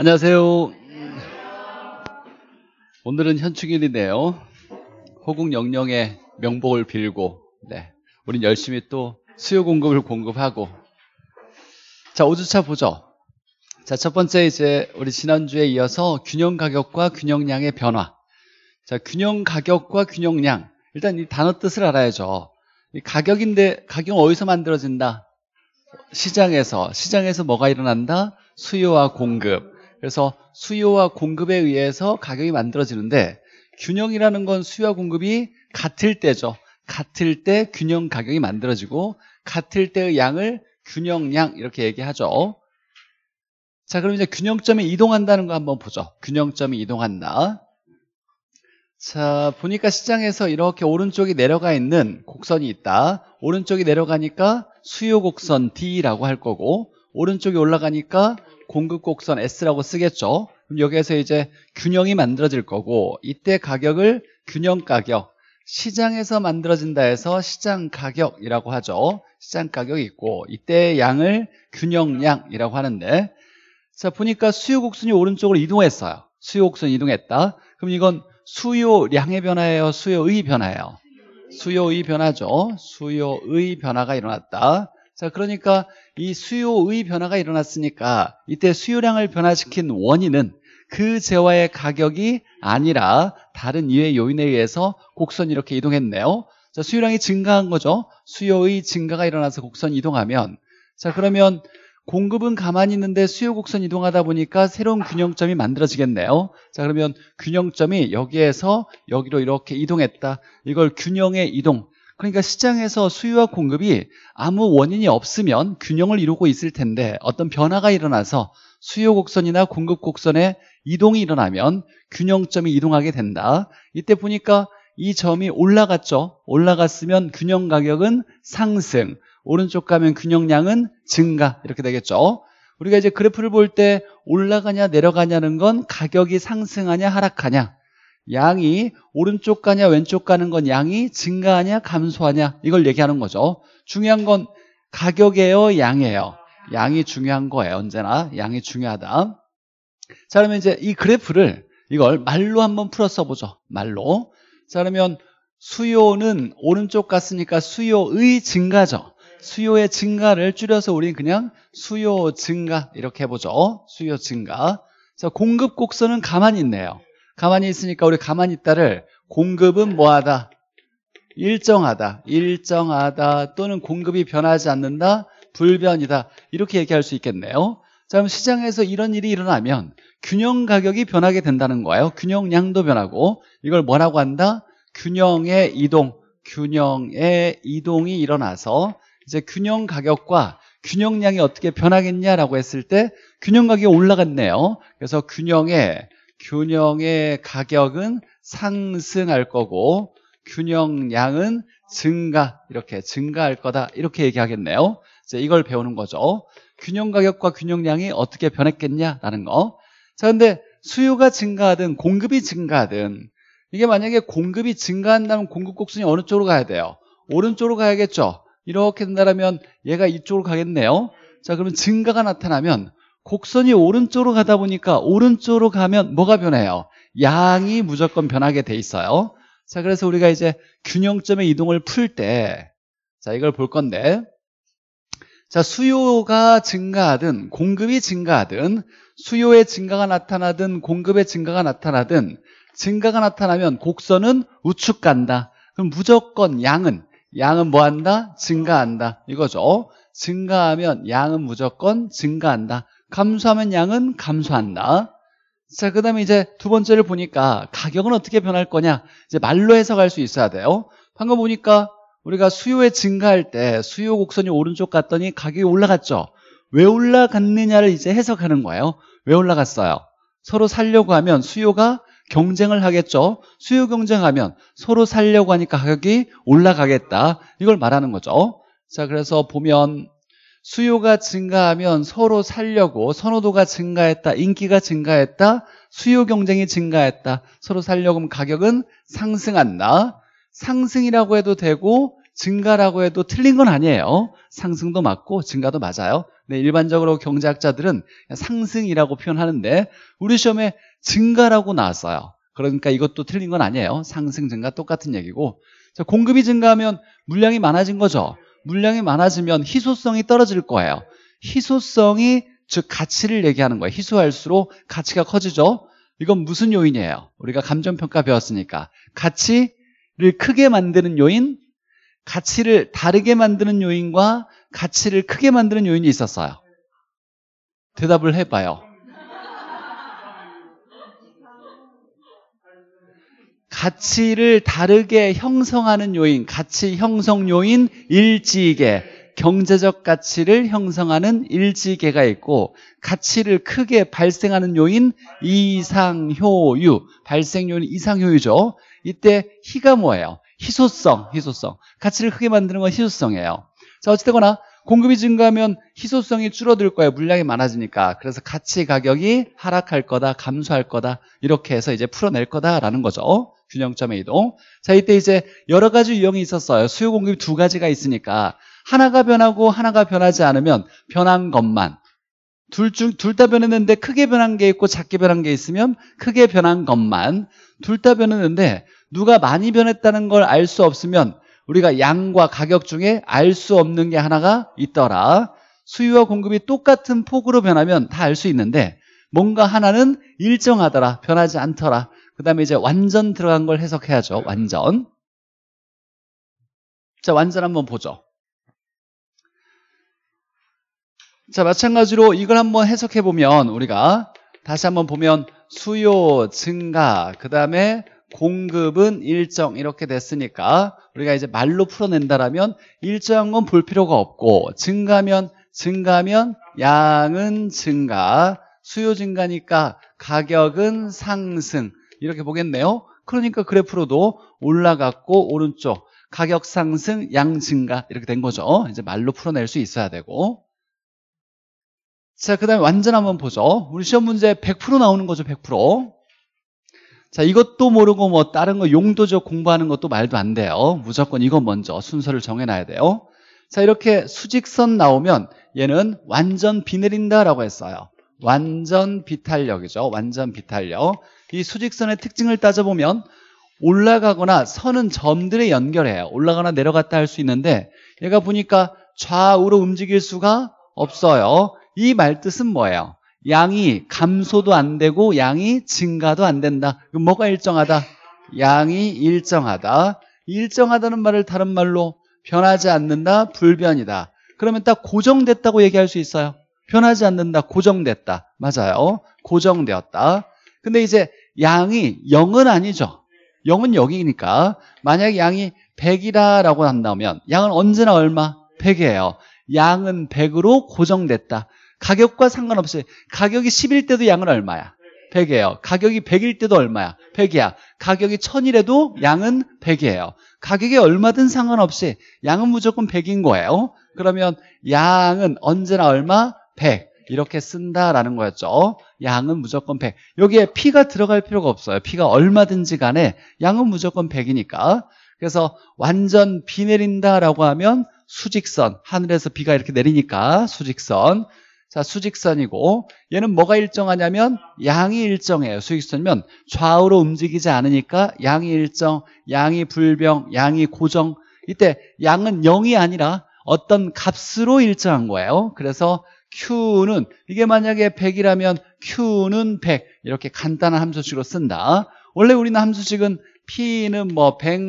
안녕하세요. 오늘은 현충일이네요. 호국 영령의 명복을 빌고, 네. 우린 열심히 또 수요 공급을 공급하고. 자, 5주차 보죠. 자, 첫 번째 이제 우리 지난주에 이어서 균형 가격과 균형량의 변화. 자, 균형 가격과 균형량. 일단 이 단어 뜻을 알아야죠. 이 가격인데, 가격 은 어디서 만들어진다? 시장에서. 시장에서 뭐가 일어난다? 수요와 공급. 그래서 수요와 공급에 의해서 가격이 만들어지는데 균형이라는 건 수요와 공급이 같을 때죠. 같을 때 균형 가격이 만들어지고 같을 때의 양을 균형량 이렇게 얘기하죠. 자 그럼 이제 균형점이 이동한다는 거 한번 보죠. 균형점이 이동한다. 자 보니까 시장에서 이렇게 오른쪽이 내려가 있는 곡선이 있다. 오른쪽이 내려가니까 수요 곡선 D라고 할 거고 오른쪽이 올라가니까 공급 곡선 S라고 쓰겠죠. 그럼 여기에서 이제 균형이 만들어질 거고 이때 가격을 균형 가격 시장에서 만들어진다 해서 시장 가격이라고 하죠. 시장 가격이 있고 이때 양을 균형량이라고 하는데 자 보니까 수요 곡선이 오른쪽으로 이동했어요. 수요 곡선이 이동했다. 그럼 이건 수요량의 변화예요? 수요의 변화예요? 수요의 변화죠. 수요의 변화가 일어났다. 자, 그러니까 이 수요의 변화가 일어났으니까 이때 수요량을 변화시킨 원인은 그 재화의 가격이 아니라 다른 이외 요인에 의해서 곡선이 이렇게 이동했네요. 자, 수요량이 증가한 거죠. 수요의 증가가 일어나서 곡선 이동하면 이 자, 그러면 공급은 가만히 있는데 수요 곡선 이동하다 보니까 새로운 균형점이 만들어지겠네요. 자, 그러면 균형점이 여기에서 여기로 이렇게 이동했다. 이걸 균형의 이동, 그러니까 시장에서 수요와 공급이 아무 원인이 없으면 균형을 이루고 있을 텐데 어떤 변화가 일어나서 수요 곡선이나 공급 곡선에 이동이 일어나면 균형점이 이동하게 된다. 이때 보니까 이 점이 올라갔죠. 올라갔으면 균형 가격은 상승, 오른쪽 가면 균형량은 증가 이렇게 되겠죠. 우리가 이제 그래프를 볼 때 올라가냐 내려가냐는 건 가격이 상승하냐 하락하냐 양이 오른쪽 가냐 왼쪽 가는 건 양이 증가하냐 감소하냐 이걸 얘기하는 거죠. 중요한 건 가격이에요, 양이에요. 양이 중요한 거예요. 언제나 양이 중요하다. 자, 그러면 이제 이 그래프를 이걸 말로 한번 풀어 써보죠. 말로. 자, 그러면 수요는 오른쪽 갔으니까 수요의 증가죠. 수요의 증가를 줄여서 우리는 그냥 수요 증가 이렇게 해보죠. 수요 증가. 자, 공급 곡선은 가만히 있네요. 가만히 있으니까 우리 가만히 있다를 공급은 뭐하다? 일정하다. 일정하다. 또는 공급이 변하지 않는다. 불변이다. 이렇게 얘기할 수 있겠네요. 자, 그럼 시장에서 이런 일이 일어나면 균형 가격이 변하게 된다는 거예요. 균형량도 변하고 이걸 뭐라고 한다? 균형의 이동, 균형의 이동이 일어나서 이제 균형 가격과 균형량이 어떻게 변하겠냐라고 했을 때 균형 가격이 올라갔네요. 그래서 균형의 균형의 가격은 상승할 거고 균형량은 증가 이렇게 증가할 거다 이렇게 얘기하겠네요 이제 이걸 배우는 거죠 균형가격과 균형량이 어떻게 변했겠냐라는 거자 근데 수요가 증가하든 공급이 증가하든 이게 만약에 공급이 증가한다면 공급 곡선이 어느 쪽으로 가야 돼요 오른쪽으로 가야겠죠 이렇게 된다면 얘가 이쪽으로 가겠네요 자 그러면 증가가 나타나면 곡선이 오른쪽으로 가다 보니까 오른쪽으로 가면 뭐가 변해요? 양이 무조건 변하게 돼 있어요. 자, 그래서 우리가 이제 균형점의 이동을 풀 때, 자, 이걸 볼 건데, 자, 수요가 증가하든, 공급이 증가하든, 수요의 증가가 나타나든, 공급의 증가가 나타나든, 증가가 나타나면 곡선은 우측 간다. 그럼 무조건 양은, 양은 뭐 한다? 증가한다. 이거죠. 증가하면 양은 무조건 증가한다. 감소하면 양은 감소한다. 자, 그 다음에 이제 두 번째를 보니까 가격은 어떻게 변할 거냐. 이제 말로 해석할 수 있어야 돼요. 방금 보니까 우리가 수요에 증가할 때 수요 곡선이 오른쪽 갔더니 가격이 올라갔죠. 왜 올라갔느냐를 이제 해석하는 거예요. 왜 올라갔어요? 서로 살려고 하면 수요가 경쟁을 하겠죠. 수요 경쟁하면 서로 살려고 하니까 가격이 올라가겠다. 이걸 말하는 거죠. 자, 그래서 보면 수요가 증가하면 서로 살려고 선호도가 증가했다, 인기가 증가했다, 수요 경쟁이 증가했다, 서로 살려고 하면 가격은 상승한다. 상승이라고 해도 되고 증가라고 해도 틀린 건 아니에요. 상승도 맞고 증가도 맞아요. 네, 일반적으로 경제학자들은 상승이라고 표현하는데 우리 시험에 증가라고 나왔어요. 그러니까 이것도 틀린 건 아니에요. 상승 증가 똑같은 얘기고 자, 공급이 증가하면 물량이 많아진 거죠. 물량이 많아지면 희소성이 떨어질 거예요. 희소성이 즉 가치를 얘기하는 거예요. 희소할수록 가치가 커지죠. 이건 무슨 요인이에요? 우리가 감정평가 배웠으니까 가치를 크게 만드는 요인, 가치를 다르게 만드는 요인과 가치를 크게 만드는 요인이 있었어요. 대답을 해봐요. 가치를 다르게 형성하는 요인, 가치 형성 요인 일지계, 경제적 가치를 형성하는 일지계가 있고 가치를 크게 발생하는 요인 이상효유, 발생 요인 이상효유죠. 이때 희가 뭐예요? 희소성, 희소성. 가치를 크게 만드는 건 희소성이에요. 자, 어찌되거나 공급이 증가하면 희소성이 줄어들 거예요. 물량이 많아지니까. 그래서 가치 가격이 하락할 거다, 감소할 거다. 이렇게 해서 이제 풀어낼 거다라는 거죠. 균형점의 이동. 자, 이때 이제 여러 가지 유형이 있었어요. 수요 공급 이두 가지가 있으니까 하나가 변하고 하나가 변하지 않으면 변한 것만 둘 중 둘 다 변했는데 크게 변한 게 있고 작게 변한 게 있으면 크게 변한 것만 둘 다 변했는데 누가 많이 변했다는 걸 알 수 없으면 우리가 양과 가격 중에 알 수 없는 게 하나가 있더라. 수요와 공급이 똑같은 폭으로 변하면 다 알 수 있는데 뭔가 하나는 일정하더라 변하지 않더라 그 다음에 이제 완전 들어간 걸 해석해야죠. 완전. 자, 완전 한번 보죠. 자, 마찬가지로 이걸 한번 해석해 보면 우리가 다시 한번 보면 수요 증가, 그 다음에 공급은 일정 이렇게 됐으니까 우리가 이제 말로 풀어낸다라면 일정한 건 볼 필요가 없고 증가면 증가면 양은 증가 수요 증가니까 가격은 상승 이렇게 보겠네요. 그러니까 그래프로도 올라갔고 오른쪽 가격 상승, 양 증가 이렇게 된 거죠. 이제 말로 풀어낼 수 있어야 되고 자, 그 다음에 완전 한번 보죠. 우리 시험 문제 100% 나오는 거죠, 100%. 자, 이것도 모르고 뭐 다른 거 용도적 공부하는 것도 말도 안 돼요. 무조건 이건 먼저 순서를 정해놔야 돼요. 자, 이렇게 수직선 나오면 얘는 완전 비 내린다라고 했어요. 완전 비탄력이죠. 완전 비탄력. 이 수직선의 특징을 따져보면 올라가거나 선은 점들에 연결해요. 올라가나 거 내려갔다 할 수 있는데 얘가 보니까 좌우로 움직일 수가 없어요. 이 말뜻은 뭐예요? 양이 감소도 안 되고 양이 증가도 안 된다. 그럼 뭐가 일정하다? 양이 일정하다. 일정하다는 말을 다른 말로 변하지 않는다, 불변이다. 그러면 딱 고정됐다고 얘기할 수 있어요. 변하지 않는다, 고정됐다. 맞아요. 고정되었다. 근데 이제 양이 0은 아니죠. 0은 여기니까 만약 양이 100이라고 한다면 양은 언제나 얼마? 100이에요. 양은 100으로 고정됐다. 가격과 상관없이 가격이 10일 때도 양은 얼마야? 100이에요. 가격이 100일 때도 얼마야? 100이야. 가격이 1000이라도 양은 100이에요. 가격이 얼마든 상관없이 양은 무조건 100인 거예요. 그러면 양은 언제나 얼마? 100. 이렇게 쓴다라는 거였죠. 어? 양은 무조건 100. 여기에 P가 들어갈 필요가 없어요. P가 얼마든지 간에 양은 무조건 100이니까. 그래서 완전 비 내린다라고 하면 수직선. 하늘에서 비가 이렇게 내리니까 수직선. 자, 수직선이고 얘는 뭐가 일정하냐면 양이 일정해요. 수직선이면 좌우로 움직이지 않으니까 양이 일정, 양이 불병, 양이 고정. 이때 양은 0이 아니라 어떤 값으로 일정한 거예요. 그래서 Q는 이게 만약에 100이라면 Q는 100 이렇게 간단한 함수식으로 쓴다. 원래 우리는 함수식은 P는 뭐 100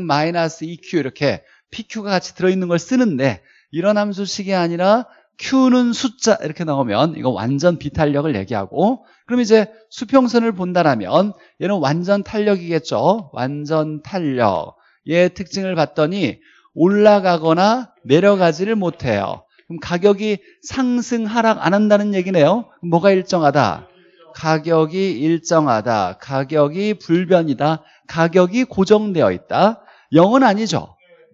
e q 이렇게 PQ가 같이 들어있는 걸 쓰는데 이런 함수식이 아니라 Q는 숫자 이렇게 나오면 이거 완전 비탄력을 얘기하고 그럼 이제 수평선을 본다라면 얘는 완전 탄력이겠죠 완전 탄력 얘 특징을 봤더니 올라가거나 내려가지를 못해요 그럼 가격이 상승 하락 안 한다는 얘기네요. 뭐가 일정하다? 가격이 일정하다. 가격이 불변이다. 가격이 고정되어 있다. 0은 아니죠.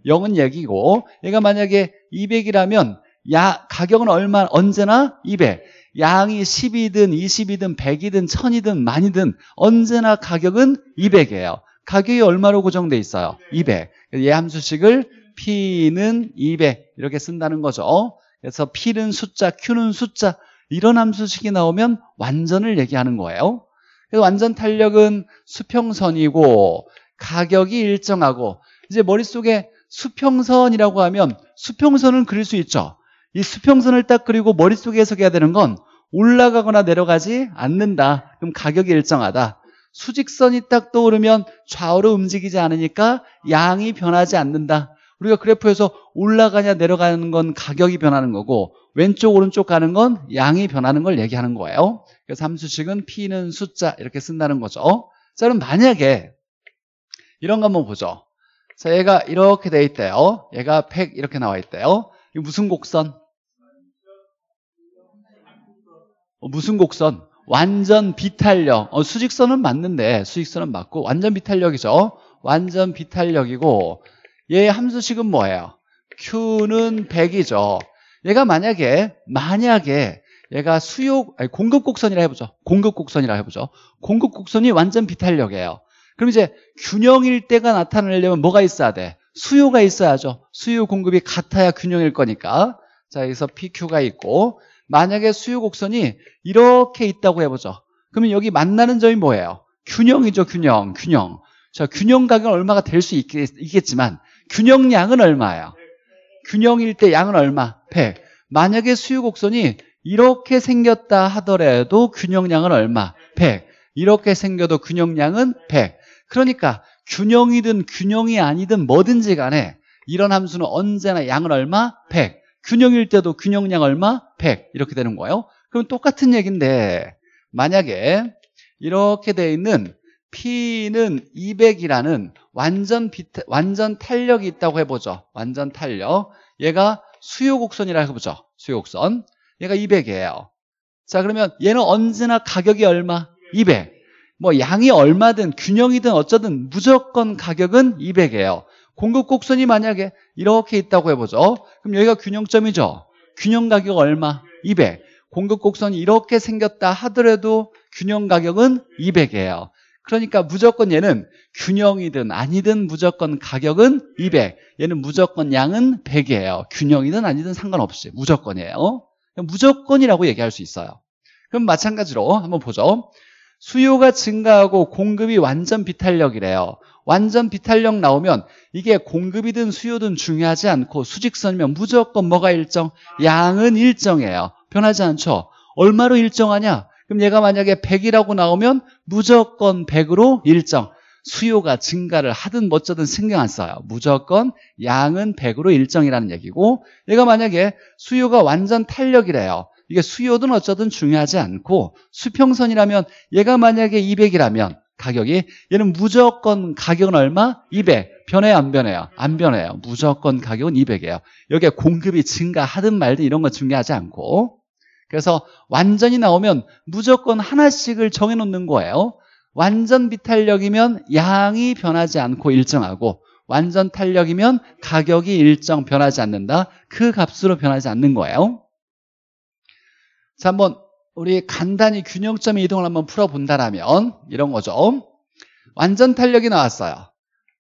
0은 얘기고 얘가 만약에 200이라면 야 가격은 얼마 언제나 200. 양이 10이든 20이든 100이든 1000이든 만이든 언제나 가격은 200이에요. 가격이 얼마로 고정돼 있어요? 200. 예 함수식을 P는 200 이렇게 쓴다는 거죠. 그래서 P는 숫자, Q는 숫자 이런 함수식이 나오면 완전을 얘기하는 거예요. 그래서 완전 탄력은 수평선이고 가격이 일정하고 이제 머릿속에 수평선이라고 하면 수평선은 그릴 수 있죠. 이 수평선을 딱 그리고 머릿속에 해석해야 되는 건 올라가거나 내려가지 않는다. 그럼 가격이 일정하다. 수직선이 딱 떠오르면 좌우로 움직이지 않으니까 양이 변하지 않는다. 우리가 그래프에서 올라가냐 내려가는 건 가격이 변하는 거고 왼쪽 오른쪽 가는 건 양이 변하는 걸 얘기하는 거예요 그래서 함수식은 P는 숫자 이렇게 쓴다는 거죠 자 그럼 만약에 이런 거 한번 보죠 자 얘가 이렇게 돼 있대요 얘가 100 이렇게 나와 있대요 이 무슨 곡선? 어, 무슨 곡선? 완전 비탄력 어, 수직선은 맞는데 수직선은 맞고 완전 비탄력이죠 완전 비탄력이고 얘의 함수식은 뭐예요? Q는 100이죠. 얘가 만약에 만약에 얘가 수요 아니 공급 곡선이라 해보죠. 공급 곡선이라 해보죠. 공급 곡선이 완전 비탄력이에요. 그럼 이제 균형일 때가 나타나려면 뭐가 있어야 돼? 수요가 있어야죠. 수요 공급이 같아야 균형일 거니까. 자, 여기서 PQ가 있고 만약에 수요 곡선이 이렇게 있다고 해보죠. 그러면 여기 만나는 점이 뭐예요? 균형이죠, 균형, 균형. 자, 균형 가격 은 얼마가 될 수 있겠지만 균형량은 얼마요 균형일 때 양은 얼마? 100. 만약에 수유곡선이 이렇게 생겼다 하더라도 균형량은 얼마? 100. 이렇게 생겨도 균형량은 100. 그러니까 균형이든 균형이 아니든 뭐든지 간에 이런 함수는 언제나 양은 얼마? 100. 균형일 때도 균형량 얼마? 100. 이렇게 되는 거예요. 그럼 똑같은 얘기인데 만약에 이렇게 돼 있는 P는 200이라는 완전, 비타, 완전 탄력이 있다고 해보죠. 완전 탄력. 얘가 수요곡선이라고 해보죠. 수요곡선. 얘가 200이에요. 자, 그러면 얘는 언제나 가격이 얼마? 200. 뭐 양이 얼마든 균형이든 어쩌든 무조건 가격은 200이에요. 공급 곡선이 만약에 이렇게 있다고 해보죠. 그럼 여기가 균형점이죠. 균형 가격 얼마? 200. 공급 곡선이 이렇게 생겼다 하더라도 균형 가격은 200이에요. 그러니까 무조건 얘는 균형이든 아니든 무조건 가격은 200 얘는 무조건 양은 100이에요 균형이든 아니든 상관없이 무조건이에요 무조건이라고 얘기할 수 있어요 그럼 마찬가지로 한번 보죠 수요가 증가하고 공급이 완전 비탄력이래요 완전 비탄력 나오면 이게 공급이든 수요든 중요하지 않고 수직선이면 무조건 뭐가 일정? 양은 일정이에요 변하지 않죠 얼마로 일정하냐? 그럼 얘가 만약에 100이라고 나오면 무조건 100으로 일정 수요가 증가를 하든 어쩌든 신경 안 써요 무조건 양은 100으로 일정이라는 얘기고 얘가 만약에 수요가 완전 탄력이래요 이게 수요든 어쩌든 중요하지 않고 수평선이라면 얘가 만약에 200이라면 가격이 얘는 무조건 가격은 얼마? 200 변해요 안 변해요? 안 변해요 무조건 가격은 200이에요 여기에 공급이 증가하든 말든 이런 건 중요하지 않고 그래서 완전히 나오면 무조건 하나씩을 정해놓는 거예요. 완전 비탄력이면 양이 변하지 않고 일정하고 완전 탄력이면 가격이 일정 변하지 않는다. 그 값으로 변하지 않는 거예요. 자, 한번 우리 간단히 균형점의 이동을 한번 풀어본다라면 이런 거죠. 완전 탄력이 나왔어요.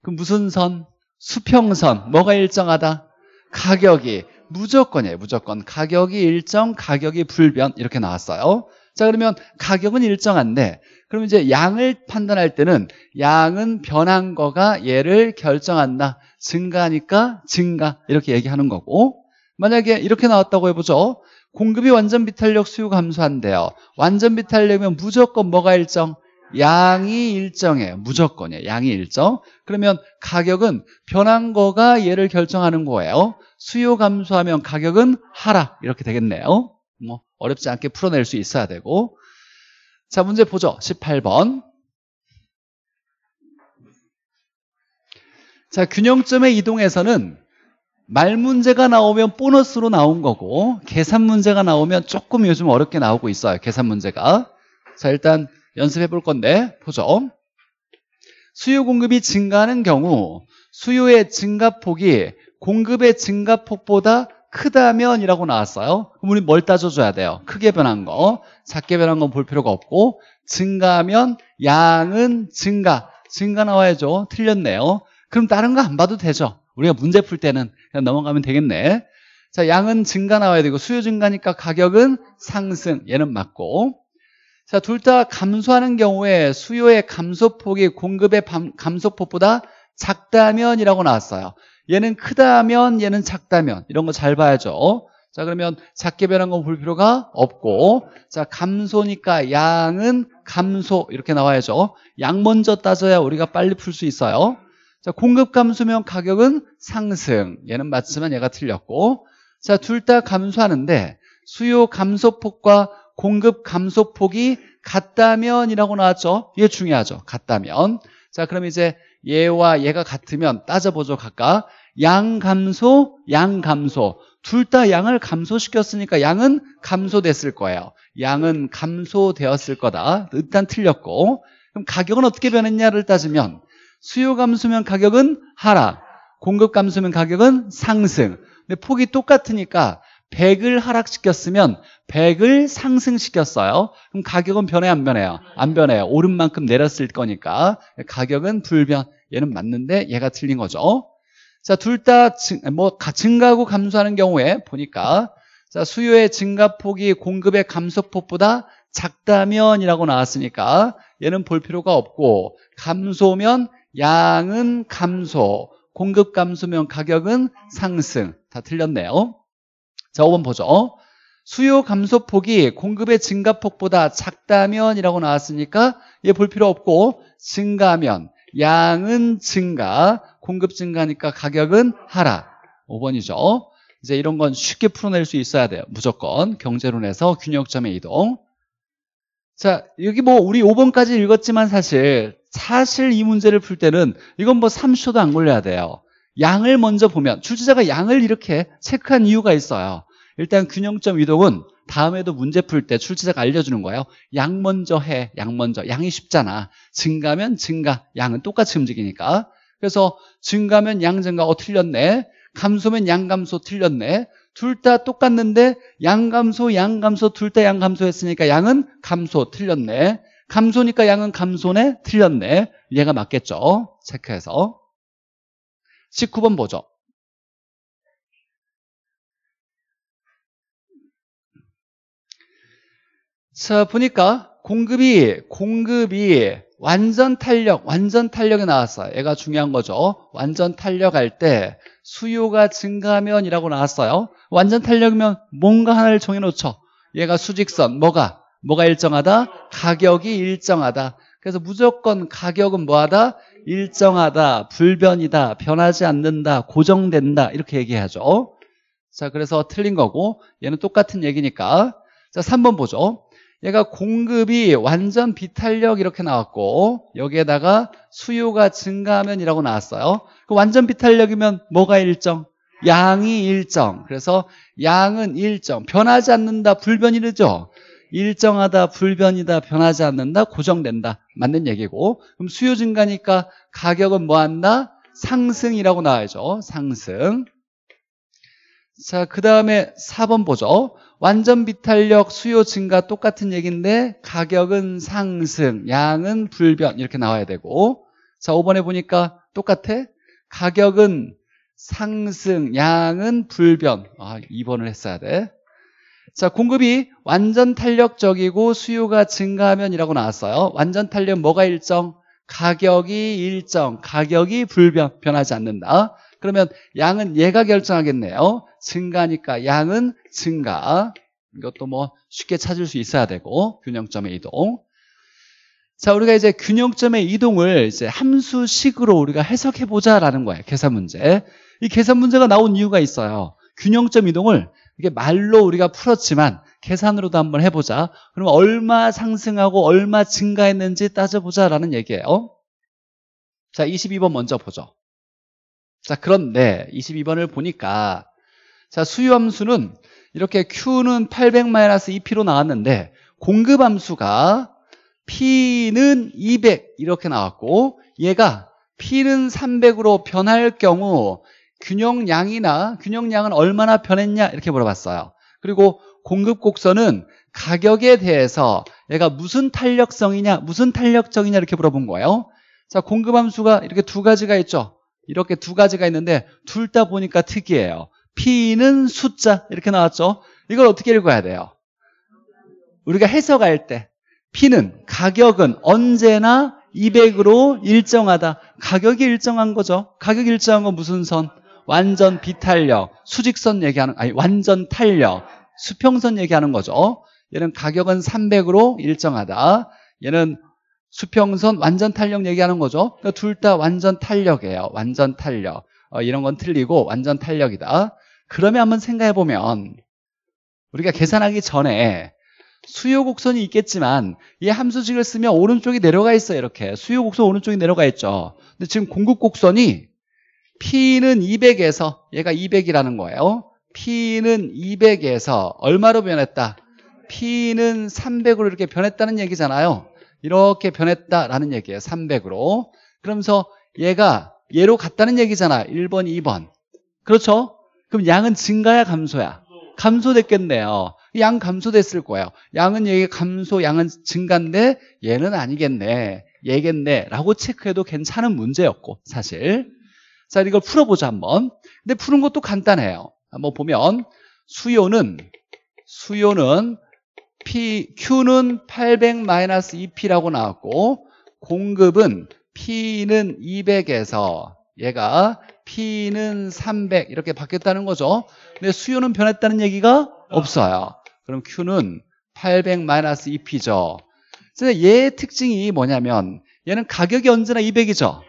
그 무슨 선? 수평선. 뭐가 일정하다? 가격이 무조건이에요. 무조건. 가격이 일정, 가격이 불변 이렇게 나왔어요. 자 그러면 가격은 일정한데 그럼 이제 양을 판단할 때는 양은 변한 거가 얘를 결정한다. 증가하니까 증가 이렇게 얘기하는 거고 만약에 이렇게 나왔다고 해보죠. 공급이 완전 비탄력 수요 감소한대요 완전 비탄력이면 무조건 뭐가 일정? 양이 일정해요. 무조건이에요. 양이 일정. 그러면 가격은 변한 거가 얘를 결정하는 거예요. 수요 감소하면 가격은 하락 이렇게 되겠네요. 뭐 어렵지 않게 풀어낼 수 있어야 되고 자 문제 보죠. 18번 자 균형점의 이동에서는 말 문제가 나오면 보너스로 나온 거고 계산 문제가 나오면 조금 요즘 어렵게 나오고 있어요. 계산 문제가 자 일단 연습해 볼 건데 보죠. 수요 공급이 증가하는 경우 수요의 증가폭이 공급의 증가폭보다 크다면이라고 나왔어요. 그럼 우리 뭘 따져줘야 돼요? 크게 변한 거, 작게 변한 건 볼 필요가 없고 증가하면 양은 증가, 증가 나와야죠. 틀렸네요. 그럼 다른 거 안 봐도 되죠. 우리가 문제 풀 때는 그냥 넘어가면 되겠네. 자, 양은 증가 나와야 되고 수요 증가니까 가격은 상승. 얘는 맞고. 자, 둘 다 감소하는 경우에 수요의 감소폭이 공급의 감소폭보다 작다면이라고 나왔어요. 얘는 크다면 얘는 작다면 이런 거 잘 봐야죠. 자 그러면 작게 변한 건 볼 필요가 없고 자 감소니까 양은 감소 이렇게 나와야죠. 양 먼저 따져야 우리가 빨리 풀 수 있어요. 자 공급 감소면 가격은 상승. 얘는 맞지만 얘가 틀렸고 자 둘 다 감소하는데 수요 감소폭과 공급 감소폭이 같다면이라고 나왔죠. 이게 중요하죠. 같다면. 자, 그럼 이제 얘와 얘가 같으면 따져보죠 각각 양 감소, 양 감소 둘 다 양을 감소시켰으니까 양은 감소됐을 거예요 양은 감소되었을 거다 일단 틀렸고 그럼 가격은 어떻게 변했냐를 따지면 수요 감소면 가격은 하락 공급 감소면 가격은 상승 근데 폭이 똑같으니까 100을 하락시켰으면 100을 상승시켰어요. 그럼 가격은 변해 안 변해요? 안 변해요. 오른 만큼 내렸을 거니까 가격은 불변 얘는 맞는데 얘가 틀린 거죠. 자, 둘 다뭐 증가하고 감소하는 경우에 보니까 자, 수요의 증가폭이 공급의 감소폭보다 작다면이라고 나왔으니까 얘는 볼 필요가 없고 감소면 양은 감소, 공급 감소면 가격은 상승. 다 틀렸네요. 자, 5번 보죠. 수요 감소폭이 공급의 증가폭보다 작다면이라고 나왔으니까 얘 볼 필요 없고 증가면 양은 증가, 공급 증가니까 가격은 하락. 5번이죠. 이제 이런 건 쉽게 풀어낼 수 있어야 돼요. 무조건 경제론에서 균형점의 이동. 자, 여기 뭐 우리 5번까지 읽었지만 사실 사실 이 문제를 풀 때는 이건 뭐 3초도 안 걸려야 돼요. 양을 먼저 보면 출제자가 양을 이렇게 체크한 이유가 있어요. 일단 균형점 이동은 다음에도 문제 풀 때 출제자가 알려주는 거예요. 양 먼저 해, 양 먼저. 양이 쉽잖아. 증가면 증가, 양은 똑같이 움직이니까. 그래서 증가면 양 증가, 어, 틀렸네. 감소면 양 감소, 틀렸네. 둘 다 똑같는데 양 감소, 양 감소, 둘 다 양 감소 했으니까 양은 감소, 틀렸네. 감소니까 양은 감소네, 틀렸네. 얘가 맞겠죠. 체크해서. 19번 보죠. 자, 보니까 공급이, 공급이 완전 탄력, 완전 탄력이 나왔어요. 얘가 중요한 거죠. 완전 탄력할 때 수요가 증가하면 이라고 나왔어요. 완전 탄력이면 뭔가 하나를 정해놓죠. 얘가 수직선, 뭐가? 뭐가 일정하다? 가격이 일정하다. 그래서 무조건 가격은 뭐하다? 일정하다, 불변이다, 변하지 않는다, 고정된다 이렇게 얘기하죠. 자, 그래서 틀린 거고 얘는 똑같은 얘기니까 자, 3번 보죠. 얘가 공급이 완전 비탄력 이렇게 나왔고 여기에다가 수요가 증가하면 이라고 나왔어요 그 완전 비탄력이면 뭐가 일정? 양이 일정 그래서 양은 일정 변하지 않는다 불변이르죠 일정하다 불변이다 변하지 않는다 고정된다 맞는 얘기고 그럼 수요 증가니까 가격은 뭐한다? 상승이라고 나와야죠 상승 자 그 다음에 4번 보죠 완전 비탄력 수요 증가 똑같은 얘기인데 가격은 상승, 양은 불변 이렇게 나와야 되고 자 5번에 보니까 똑같아 가격은 상승, 양은 불변 아 2번을 했어야 돼 자, 공급이 완전 탄력적이고 수요가 증가하면 이라고 나왔어요. 완전 탄력 뭐가 일정? 가격이 일정, 가격이 불변, 변하지 않는다. 그러면 양은 얘가 결정하겠네요. 증가니까 양은 증가. 이것도 뭐 쉽게 찾을 수 있어야 되고 균형점의 이동. 자, 우리가 이제 균형점의 이동을 이제 함수식으로 우리가 해석해 보자라는 거예요. 계산 문제. 이 계산 문제가 나온 이유가 있어요. 균형점 이동을 이게 말로 우리가 풀었지만 계산으로도 한번 해보자. 그럼 얼마 상승하고 얼마 증가했는지 따져보자라는 얘기예요. 자, 22번 먼저 보죠. 자, 그런데 22번을 보니까 자, 수요함수는 이렇게 Q는 800-2P로 나왔는데 공급함수가 P는 200 이렇게 나왔고 얘가 P는 300으로 변할 경우 균형량이나 균형량은 얼마나 변했냐 이렇게 물어봤어요. 그리고 공급 곡선은 가격에 대해서 얘가 무슨 탄력성이냐 무슨 탄력적이냐 이렇게 물어본 거예요. 자 공급함수가 이렇게 두 가지가 있죠. 이렇게 두 가지가 있는데 둘 다 보니까 특이해요. P는 숫자 이렇게 나왔죠. 이걸 어떻게 읽어야 돼요? 우리가 해석할 때 P는 가격은 언제나 200으로 일정하다. 가격이 일정한 거죠. 가격 이 일정한 건 무슨 선? 완전 비탄력, 수직선 얘기하는 아니 완전 탄력, 수평선 얘기하는 거죠. 얘는 가격은 300으로 일정하다. 얘는 수평선 완전 탄력 얘기하는 거죠. 그러니까 둘다 완전 탄력이에요. 완전 탄력. 어, 이런 건 틀리고 완전 탄력이다. 그러면 한번 생각해 보면 우리가 계산하기 전에 수요 곡선이 있겠지만 이 함수식을 쓰면 오른쪽이 내려가 있어요. 이렇게 수요 곡선 오른쪽이 내려가 있죠. 근데 지금 공급 곡선이 P는 200에서 얘가 200이라는 거예요. P는 200에서 얼마로 변했다? P는 300으로 이렇게 변했다는 얘기잖아요. 이렇게 변했다라는 얘기예요. 300으로. 그러면서 얘가 얘로 갔다는 얘기잖아. 1번, 2번. 그렇죠? 그럼 양은 증가야, 감소야? 감소됐겠네요. 양 감소됐을 거예요. 양은 얘기 감소, 양은 증가인데 얘는 아니겠네. 얘겠네. 라고 체크해도 괜찮은 문제였고, 사실. 자, 이걸 풀어보자, 한번. 근데 푸는 것도 간단해요. 한번 보면 수요는 수요는 P, Q는 800-2P라고 나왔고 공급은 P는 200에서 얘가 P는 300 이렇게 바뀌었다는 거죠 근데 수요는 변했다는 얘기가 없어요 그럼 Q는 800-2P죠 얘의 특징이 뭐냐면 얘는 가격이 언제나 200이죠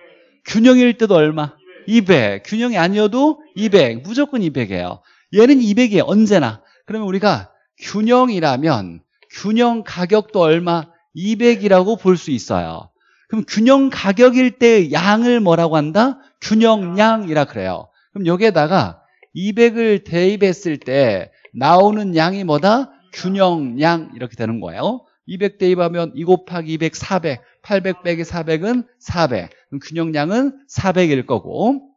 균형일 때도 얼마? 200 균형이 아니어도 200 무조건 200이에요 얘는 200이에요 언제나 그러면 우리가 균형이라면 균형 가격도 얼마? 200이라고 볼 수 있어요. 그럼 균형 가격일 때 양을 뭐라고 한다? 균형량이라 그래요. 그럼 여기에다가 200을 대입했을 때 나오는 양이 뭐다? 균형량 이렇게 되는 거예요. 200 대입하면 2 곱하기 200, 400, 800 빼기 400은 400. 그럼 균형량은 400일 거고.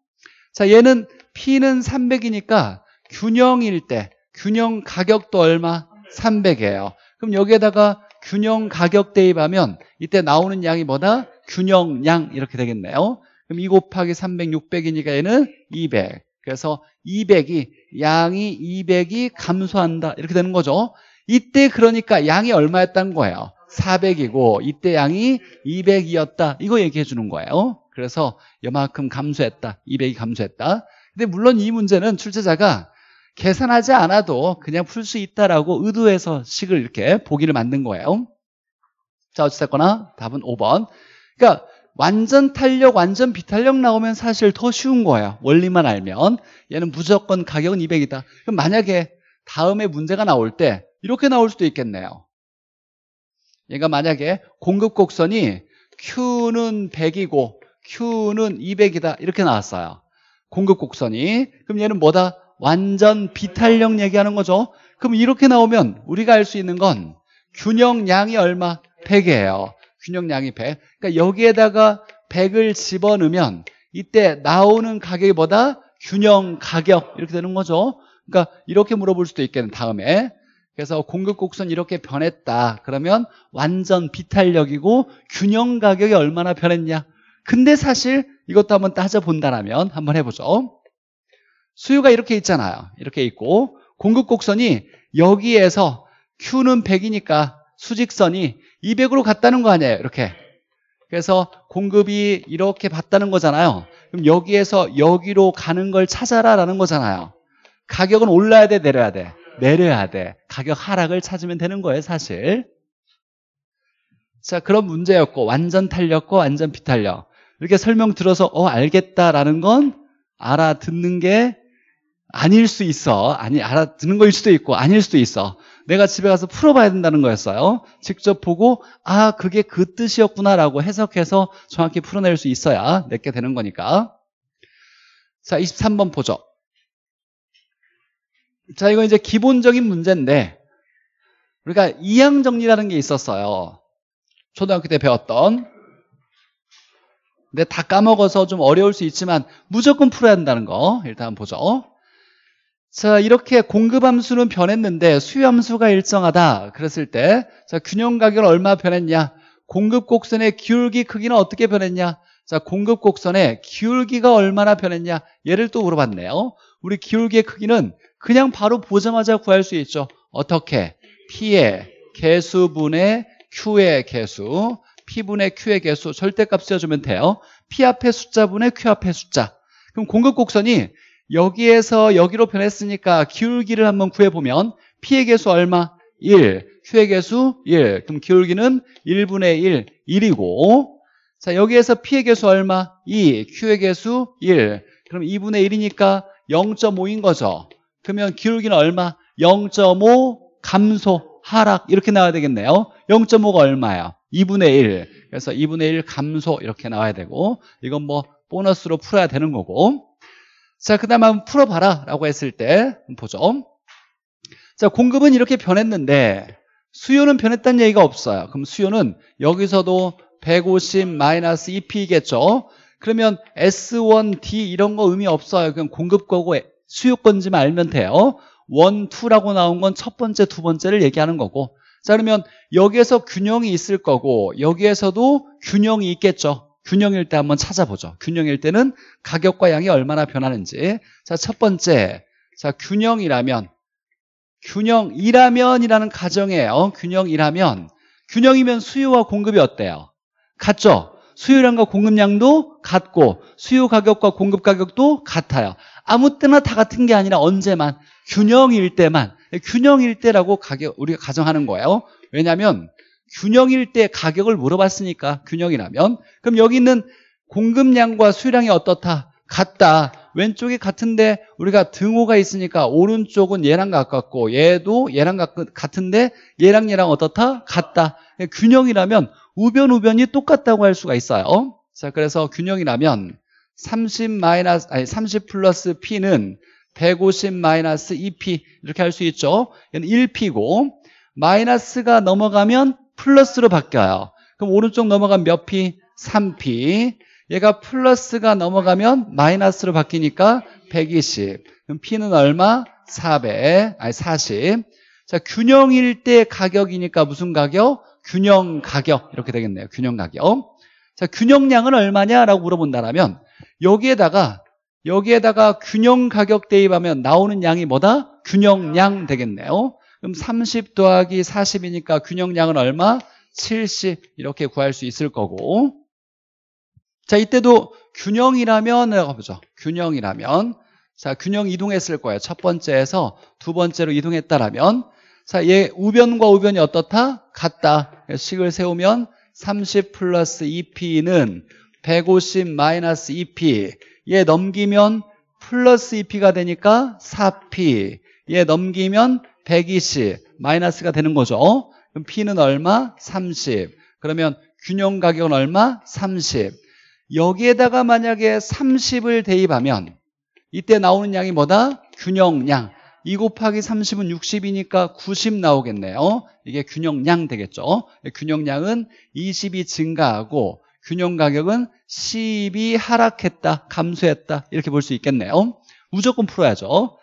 자, 얘는 P는 300이니까 균형일 때 균형 가격도 얼마? 300이에요. 그럼 여기에다가 균형 가격 대입하면 이때 나오는 양이 뭐다? 균형량 이렇게 되겠네요. 그럼 2 곱하기 300, 600이니까 얘는 200. 그래서 200이 양이 200이 감소한다 이렇게 되는 거죠. 이때 그러니까 양이 얼마였다는 거예요. 400이고 이때 양이 200이었다. 이거 얘기해 주는 거예요. 그래서 이만큼 감소했다. 200이 감소했다. 근데 물론 이 문제는 출제자가 계산하지 않아도 그냥 풀 수 있다라고 의도해서 식을 이렇게 보기를 만든 거예요. 자, 어찌됐거나 답은 5번. 그러니까 완전 탄력, 완전 비탄력 나오면 사실 더 쉬운 거예요. 원리만 알면. 얘는 무조건 가격은 200이다. 그럼 만약에 다음에 문제가 나올 때 이렇게 나올 수도 있겠네요. 얘가 만약에 공급 곡선이 Q는 100이고 Q는 200이다 이렇게 나왔어요. 공급 곡선이. 그럼 얘는 뭐다? 완전 비탄력 얘기하는 거죠. 그럼 이렇게 나오면 우리가 알 수 있는 건 균형량이 얼마? 100이에요. 균형량이 100. 그러니까 여기에다가 100을 집어넣으면 이때 나오는 가격보다 균형 가격 이렇게 되는 거죠. 그러니까 이렇게 물어볼 수도 있겠는 다음에. 그래서 공급 곡선 이렇게 변했다. 그러면 완전 비탄력이고 균형 가격이 얼마나 변했냐. 근데 사실 이것도 한번 따져본다라면 한번 해보죠. 수요가 이렇게 있잖아요. 이렇게 있고 공급 곡선이 여기에서 Q는 100이니까 수직선이 200으로 갔다는 거 아니에요. 이렇게. 그래서 공급이 이렇게 봤다는 거잖아요. 그럼 여기에서 여기로 가는 걸 찾아라라는 거잖아요. 가격은 올라야 돼, 내려야 돼? 내려야 돼. 가격 하락을 찾으면 되는 거예요, 사실. 자, 그런 문제였고 완전 탄력과 완전 비탄력. 이렇게 설명 들어서 어 알겠다라는 건 알아듣는 게 아닐 수 있어. 아니, 알아듣는 거일 수도 있고, 아닐 수도 있어. 내가 집에 가서 풀어봐야 된다는 거였어요. 직접 보고, 아, 그게 그 뜻이었구나라고 해석해서 정확히 풀어낼 수 있어야 내게 되는 거니까. 자, 23번 보죠. 자, 이거 이제 기본적인 문제인데, 우리가 이항정리라는 게 있었어요. 초등학교 때 배웠던. 근데 다 까먹어서 좀 어려울 수 있지만, 무조건 풀어야 한다는 거, 일단 보죠. 자, 이렇게 공급함수는 변했는데 수요함수가 일정하다. 그랬을 때, 자, 균형 가격은 얼마 변했냐? 공급 곡선의 기울기 크기는 어떻게 변했냐? 자, 공급 곡선의 기울기가 얼마나 변했냐? 얘를 또 물어봤네요. 우리 기울기의 크기는 그냥 바로 보자마자 구할 수 있죠. 어떻게? P의 개수분의 Q의 개수, P분의 Q의 개수 절대값 쓰여주면 돼요. P 앞에 숫자분의 Q 앞에 숫자. 그럼 공급 곡선이 여기에서 여기로 변했으니까 기울기를 한번 구해보면 P의 개수 얼마? 1, Q의 개수 1. 그럼 기울기는 1분의 1, 1이고 자 여기에서 P의 개수 얼마? 2, Q의 개수 1. 그럼 2분의 1이니까 0.5인 거죠. 그러면 기울기는 얼마? 0.5 감소, 하락 이렇게 나와야 되겠네요. 0.5가 얼마야? 2분의 1. 그래서 2분의 1 감소 이렇게 나와야 되고 이건 뭐 보너스로 풀어야 되는 거고 자, 그 다음 한번 풀어봐라 라고 했을 때 보죠. 자, 공급은 이렇게 변했는데 수요는 변했다는 얘기가 없어요. 그럼 수요는 여기서도 150 2P겠죠. 그러면 S1, D 이런 거 의미 없어요. 그냥 공급 거고 수요 건지만 알면 돼요. 1, 2라고 나온 건 첫 번째, 두 번째를 얘기하는 거고 자 그러면 여기에서 균형이 있을 거고 여기에서도 균형이 있겠죠. 균형일 때 한번 찾아보죠. 균형일 때는 가격과 양이 얼마나 변하는지. 자, 첫 번째. 자, 균형이라면 균형이라면이라는 가정에 어? 균형이라면 균형이면 수요와 공급이 어때요? 같죠? 수요량과 공급량도 같고 수요 가격과 공급 가격도 같아요. 아무 때나 다 같은 게 아니라 언제만 균형일 때만 균형일 때라고 가격 우리가 가정하는 거예요. 왜냐하면 균형일 때 가격을 물어봤으니까 균형이라면 그럼 여기 있는 공급량과 수량이 어떻다? 같다. 왼쪽이 같은데 우리가 등호가 있으니까 오른쪽은 얘랑 가깝고 얘도 얘랑 같은데 얘랑 얘랑 어떻다? 같다. 균형이라면 우변 우변이 똑같다고 할 수가 있어요. 자, 그래서 균형이라면 30 마이너스 아니 30 플러스 p는 150 마이너스 2p 이렇게 할 수 있죠. 얘는 1p고 마이너스가 넘어가면 플러스로 바뀌어요. 그럼 오른쪽 넘어가면 몇 피? 3피 얘가 플러스가 넘어가면 마이너스로 바뀌니까 120. 그럼 피는 얼마? 400. 아니 40. 자, 균형일 때 가격이니까 무슨 가격? 균형 가격. 이렇게 되겠네요. 균형 가격. 자, 균형량은 얼마냐라고 물어본다라면 여기에다가 여기에다가 균형 가격 대입하면 나오는 양이 뭐다? 균형량 되겠네요. 그럼 30 더하기 40이니까 균형량은 얼마? 70 이렇게 구할 수 있을 거고 자 이때도 균형이라면 해보죠 네, 균형이라면 자 균형 이동했을 거예요 첫 번째에서 두 번째로 이동했다라면 자얘 우변과 우변이 어떻다? 같다 식을 세우면 30 플러스 2p는 150 마이너스 2p 얘 넘기면 플러스 2p가 되니까 4p 얘 넘기면 120 마이너스가 되는 거죠. 어? 그럼 P는 얼마? 30. 그러면 균형 가격은 얼마? 30. 여기에다가 만약에 30을 대입하면 이때 나오는 양이 뭐다? 균형량. 2 곱하기 30은 60이니까 90 나오겠네요. 어? 이게 균형량 되겠죠. 어? 균형량은 20이 증가하고 균형 가격은 10이 하락했다, 감소했다 이렇게 볼 수 있겠네요. 무조건 풀어야죠.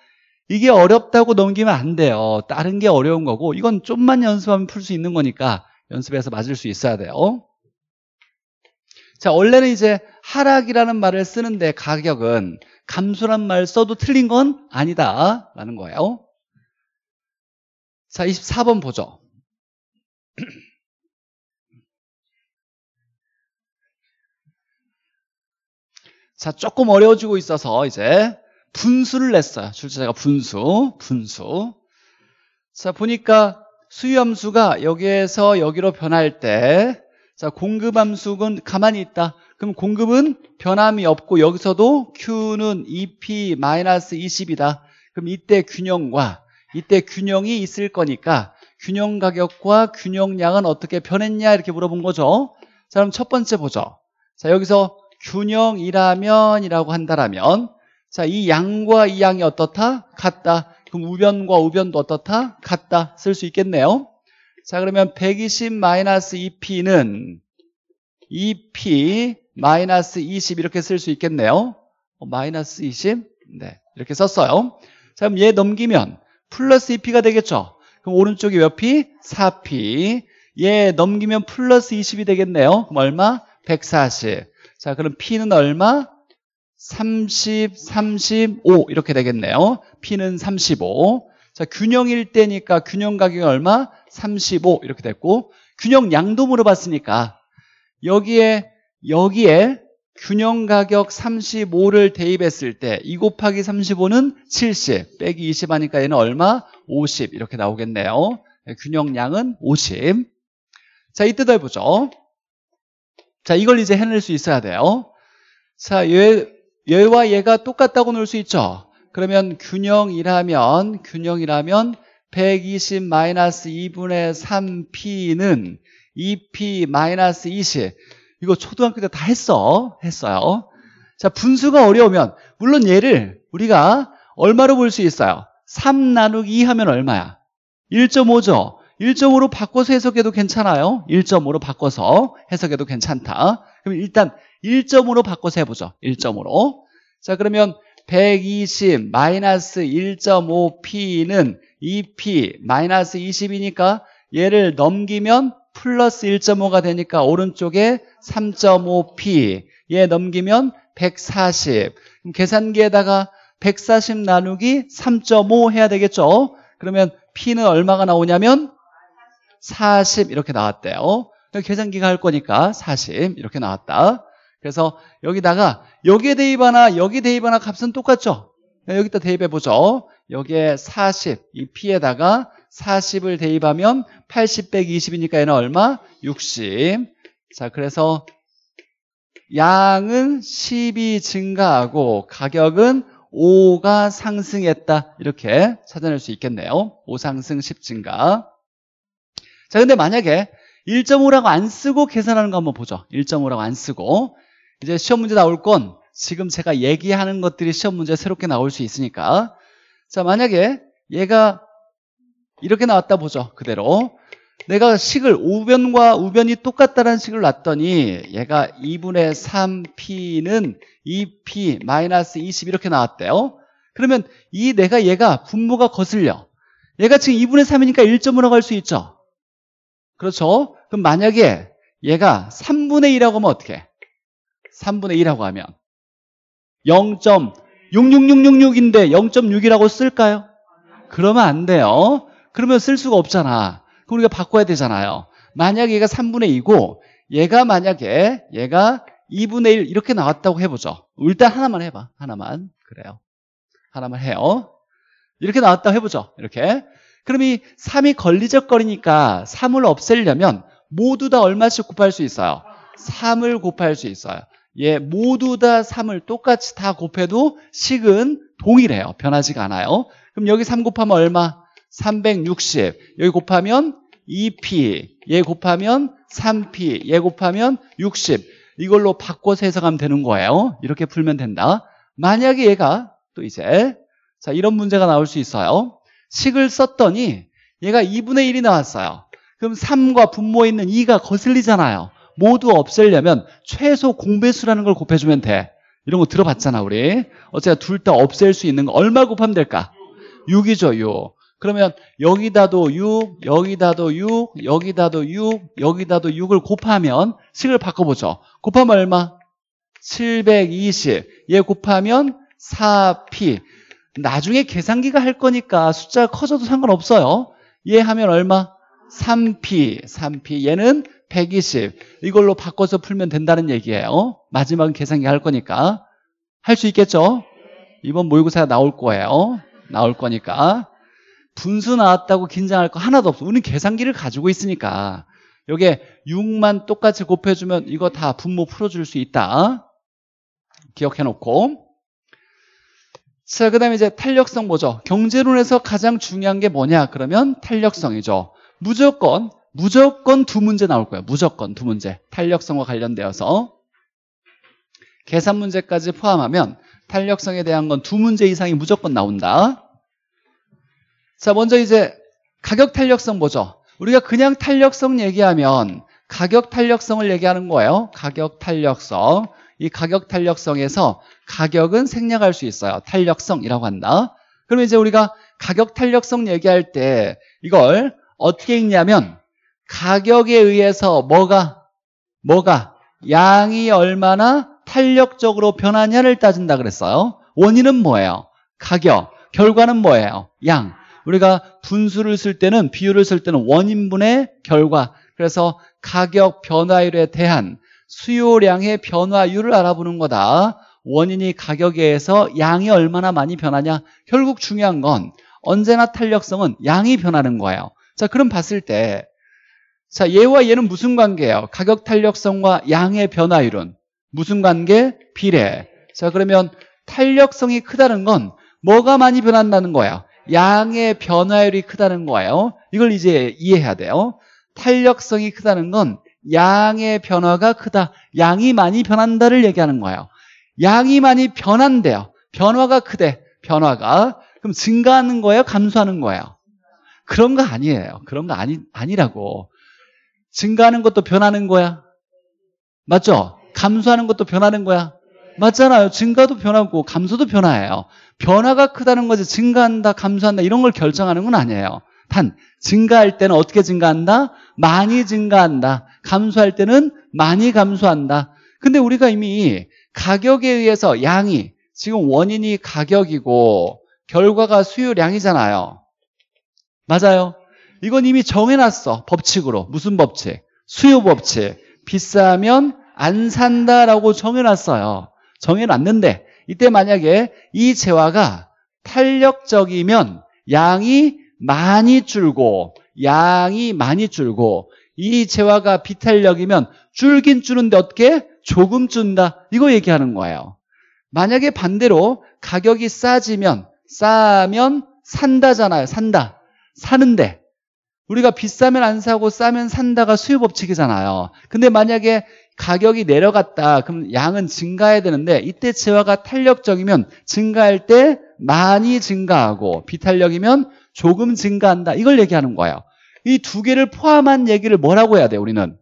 이게 어렵다고 넘기면 안 돼요. 다른 게 어려운 거고 이건 좀만 연습하면 풀 수 있는 거니까 연습해서 맞을 수 있어야 돼요. 자, 원래는 이제 하락이라는 말을 쓰는데 가격은 감소란 말 써도 틀린 건 아니다 라는 거예요. 자, 24번 보죠. 자, 조금 어려워지고 있어서 이제 분수를 냈어요. 출제자가 분수, 분수. 자, 보니까 수유함수가 여기에서 여기로 변할 때, 자, 공급함수는 가만히 있다. 그럼 공급은 변함이 없고 여기서도 Q는 e p 2 0이다 그럼 이때 균형과, 이때 균형이 있을 거니까 균형 가격과 균형량은 어떻게 변했냐 이렇게 물어본 거죠. 자, 그럼 첫 번째 보죠. 자, 여기서 균형이라면 이라고 한다라면 자, 이 양과 이 양이 어떻다? 같다. 그럼 우변과 우변도 어떻다? 같다. 쓸 수 있겠네요. 자, 그러면 120 2p는 2p 20 이렇게 쓸 수 있겠네요. 어, 마이너스 20? 네. 이렇게 썼어요. 자, 그럼 얘 넘기면 플러스 2p가 되겠죠? 그럼 오른쪽이 몇 p? 4p. 얘 넘기면 플러스 20이 되겠네요. 그럼 얼마? 140. 자, 그럼 p는 얼마? 30, 35 이렇게 되겠네요. P는 35. 자, 균형일 때니까 균형 가격이 얼마? 35 이렇게 됐고 균형 양도 물어봤으니까 여기에 여기에 균형 가격 35를 대입했을 때2 곱하기 35는 70 빼기 20 하니까 얘는 얼마? 50 이렇게 나오겠네요. 네, 균형 양은 50. 자, 이 뜻을 보죠. 자, 이걸 이제 해낼 수 있어야 돼요. 자, 얘 얘와 얘가 똑같다고 놓을 수 있죠. 그러면 균형이라면 균형이라면 120 2분의 3p는 2p 20 이거 초등학교 때 다 했어 했어요 자 분수가 어려우면 물론 얘를 우리가 얼마로 볼 수 있어요 3 나누기 2 하면 얼마야 1.5죠 1.5로 바꿔서 해석해도 괜찮아요 1.5로 바꿔서 해석해도 괜찮다 그럼 일단 1점으로 바꿔서 해보죠. 1점으로. 자, 그러면 120 1.5p는 2p 20이니까 얘를 넘기면 플러스 1.5가 되니까 오른쪽에 3.5p 얘 넘기면 140 그럼 계산기에다가 140 나누기 3.5 해야 되겠죠 그러면 p는 얼마가 나오냐면 40 이렇게 나왔대요 그러니까 계산기가 할 거니까 40 이렇게 나왔다 그래서 여기다가 여기에 대입하나 여기 대입하나 값은 똑같죠? 네, 여기다 대입해 보죠. 여기에 40, 이 P에다가 40을 대입하면 80빼 20이니까 얘는 얼마? 60. 자, 그래서 양은 10이 증가하고 가격은 5가 상승했다. 이렇게 찾아낼 수 있겠네요. 5 상승 10 증가. 자, 근데 만약에 1.5라고 안 쓰고 계산하는 거 한번 보죠. 1.5라고 안 쓰고. 이제 시험 문제 나올 건 지금 제가 얘기하는 것들이 시험 문제 새롭게 나올 수 있으니까 자 만약에 얘가 이렇게 나왔다 보죠 그대로 내가 식을 우변과 우변이 똑같다는 식을 놨더니 얘가 2분의 3p는 2p 마이너스 20 이렇게 나왔대요 그러면 이 내가 얘가 분모가 거슬려 얘가 지금 2분의 3이니까 1점으로 갈 수 있죠 그렇죠 그럼 만약에 얘가 3분의 1라고 하면 어떻게 3분의 1라고 하면 0.66666인데 0.6이라고 쓸까요? 그러면 안 돼요. 그러면 쓸 수가 없잖아. 그럼 우리가 바꿔야 되잖아요. 만약 얘가 3분의 2고 얘가 만약에 얘가 2분의 1 이렇게 나왔다고 해보죠. 일단 하나만 해봐. 하나만. 그래요. 하나만 해요. 이렇게 나왔다고 해보죠. 이렇게. 그럼 이 3이 걸리적거리니까 3을 없애려면 모두 다 얼마씩 곱할 수 있어요? 3을 곱할 수 있어요. 예, 모두 다 3을 똑같이 다 곱해도 식은 동일해요. 변하지가 않아요. 그럼 여기 3 곱하면 얼마? 360. 여기 곱하면 2p. 얘 곱하면 3p. 얘 곱하면 60. 이걸로 바꿔서 해석하면 되는 거예요. 이렇게 풀면 된다. 만약에 얘가 또 이제 자 이런 문제가 나올 수 있어요. 식을 썼더니 얘가 2분의 1이 나왔어요. 그럼 3과 분모에 있는 2가 거슬리잖아요. 모두 없애려면 최소 공배수라는 걸 곱해주면 돼. 이런 거 들어봤잖아, 우리. 어쨌든 둘다 없앨 수 있는 거 얼마 곱하면 될까? 6이죠, 6. 그러면 여기다도 6, 여기다도 6, 여기다도 6, 여기다도 6을 곱하면 식을 바꿔보죠. 곱하면 얼마? 720. 얘 곱하면 4p. 나중에 계산기가 할 거니까 숫자가 커져도 상관없어요. 얘 하면 얼마? 3p. 3p. 얘는 120 이걸로 바꿔서 풀면 된다는 얘기예요. 어? 마지막은 계산기 할 거니까. 할 수 있겠죠? 이번 모의고사 가 나올 거예요. 어? 나올 거니까. 분수 나왔다고 긴장할 거 하나도 없어. 우리는 계산기를 가지고 있으니까. 여기에 6만 똑같이 곱해주면 이거 다 분모 풀어줄 수 있다. 기억해놓고. 자, 그 다음에 이제 탄력성 보죠. 경제론에서 가장 중요한 게 뭐냐? 그러면 탄력성이죠. 무조건 무조건 두 문제 나올 거예요. 무조건 두 문제. 탄력성과 관련되어서 계산 문제까지 포함하면 탄력성에 대한 건 두 문제 이상이 무조건 나온다. 자, 먼저 이제 가격 탄력성 보죠. 우리가 그냥 탄력성 얘기하면 가격 탄력성을 얘기하는 거예요. 가격 탄력성. 이 가격 탄력성에서 가격은 생략할 수 있어요. 탄력성이라고 한다. 그럼 이제 우리가 가격 탄력성 얘기할 때 이걸 어떻게 읽냐면 가격에 의해서 뭐가 뭐가 양이 얼마나 탄력적으로 변하냐를 따진다 그랬어요. 원인은 뭐예요? 가격. 결과는 뭐예요? 양. 우리가 분수를 쓸 때는 비율을 쓸 때는 원인분의 결과. 그래서 가격 변화율에 대한 수요량의 변화율을 알아보는 거다. 원인이 가격에 의해서 양이 얼마나 많이 변하냐. 결국 중요한 건 언제나 탄력성은 양이 변하는 거예요. 자, 그럼 봤을 때 자, 얘와 얘는 무슨 관계예요? 가격 탄력성과 양의 변화율은 무슨 관계? 비례. 자, 그러면 탄력성이 크다는 건 뭐가 많이 변한다는 거예요 양의 변화율이 크다는 거예요. 이걸 이제 이해해야 돼요. 탄력성이 크다는 건 양의 변화가 크다. 양이 많이 변한다를 얘기하는 거예요. 양이 많이 변한대요. 변화가 크대. 변화가. 그럼 증가하는 거예요? 감소하는 거예요? 그런 거 아니에요. 그런 거 아니, 아니라고. 증가하는 것도 변하는 거야. 맞죠? 감소하는 것도 변하는 거야. 맞잖아요. 증가도 변하고 감소도 변화해요 변화가 크다는 거지 증가한다, 감소한다 이런 걸 결정하는 건 아니에요. 단 증가할 때는 어떻게 증가한다? 많이 증가한다. 감소할 때는 많이 감소한다. 근데 우리가 이미 가격에 의해서 양이 지금 원인이 가격이고 결과가 수요량이잖아요. 맞아요. 이건 이미 정해놨어. 법칙으로. 무슨 법칙? 수요 법칙. 비싸면 안 산다라고 정해놨어요. 정해놨는데 이때 만약에 이 재화가 탄력적이면 양이 많이 줄고 양이 많이 줄고 이 재화가 비탄력이면 줄긴 줄은데 어떻게? 조금 준다. 이거 얘기하는 거예요. 만약에 반대로 가격이 싸지면 싸면 산다잖아요. 산다. 사는데 우리가 비싸면 안 사고 싸면 산다가 수요 법칙이잖아요. 근데 만약에 가격이 내려갔다. 그럼 양은 증가해야 되는데 이때 재화가 탄력적이면 증가할 때 많이 증가하고 비탄력이면 조금 증가한다. 이걸 얘기하는 거예요. 이 두 개를 포함한 얘기를 뭐라고 해야 돼 우리는?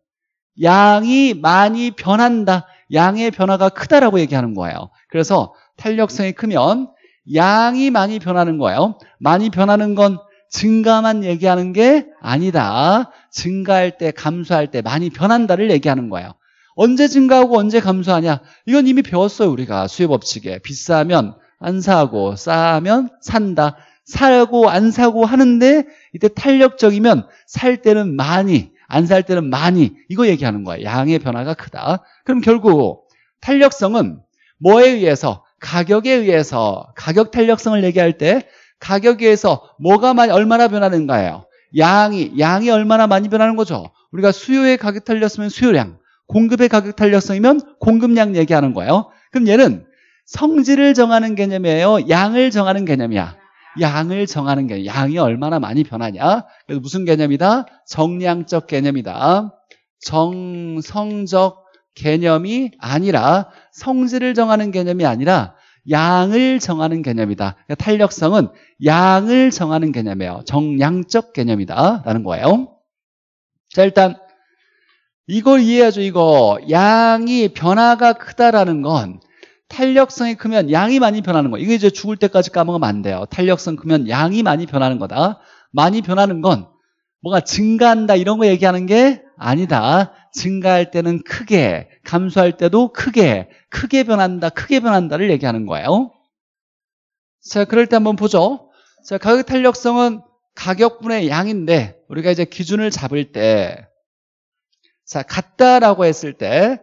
양이 많이 변한다. 양의 변화가 크다라고 얘기하는 거예요. 그래서 탄력성이 크면 양이 많이 변하는 거예요. 많이 변하는 건 증가만 얘기하는 게 아니다. 증가할 때, 감소할 때 많이 변한다를 얘기하는 거예요. 언제 증가하고 언제 감소하냐? 이건 이미 배웠어요, 우리가. 수요 법칙에. 비싸면 안 사고, 싸면 산다. 사고, 안 사고 하는데, 이때 탄력적이면 살 때는 많이, 안 살 때는 많이. 이거 얘기하는 거예요. 양의 변화가 크다. 그럼 결국 탄력성은 뭐에 의해서, 가격에 의해서, 가격 탄력성을 얘기할 때 가격에서 뭐가 많이 얼마나 변하는가예요. 양이 양이 얼마나 많이 변하는 거죠. 우리가 수요의 가격 탄력성이면 수요량, 공급의 가격 탄력성이면 공급량 얘기하는 거예요. 그럼 얘는 성질을 정하는 개념이에요. 양을 정하는 개념이야. 양을 정하는 개념. 양이 얼마나 많이 변하냐. 그래서 무슨 개념이다? 정량적 개념이다. 정성적 개념이 아니라 성질을 정하는 개념이 아니라 양을 정하는 개념이다. 그러니까 탄력성은 양을 정하는 개념이에요. 정량적 개념이다라는 거예요. 자, 일단 이걸 이해하죠, 이거. 양이 변화가 크다라는 건 탄력성이 크면 양이 많이 변하는 거. 이게 이제 죽을 때까지 까먹으면 안 돼요. 탄력성 크면 양이 많이 변하는 거다. 많이 변하는 건뭔가 증가한다 이런 거 얘기하는 게 아니다. 증가할 때는 크게, 감소할 때도 크게, 크게 변한다, 크게 변한다를 얘기하는 거예요. 자, 그럴 때 한번 보죠. 자, 가격 탄력성은 가격분의 양인데 우리가 이제 기준을 잡을 때 자, 같다라고 했을 때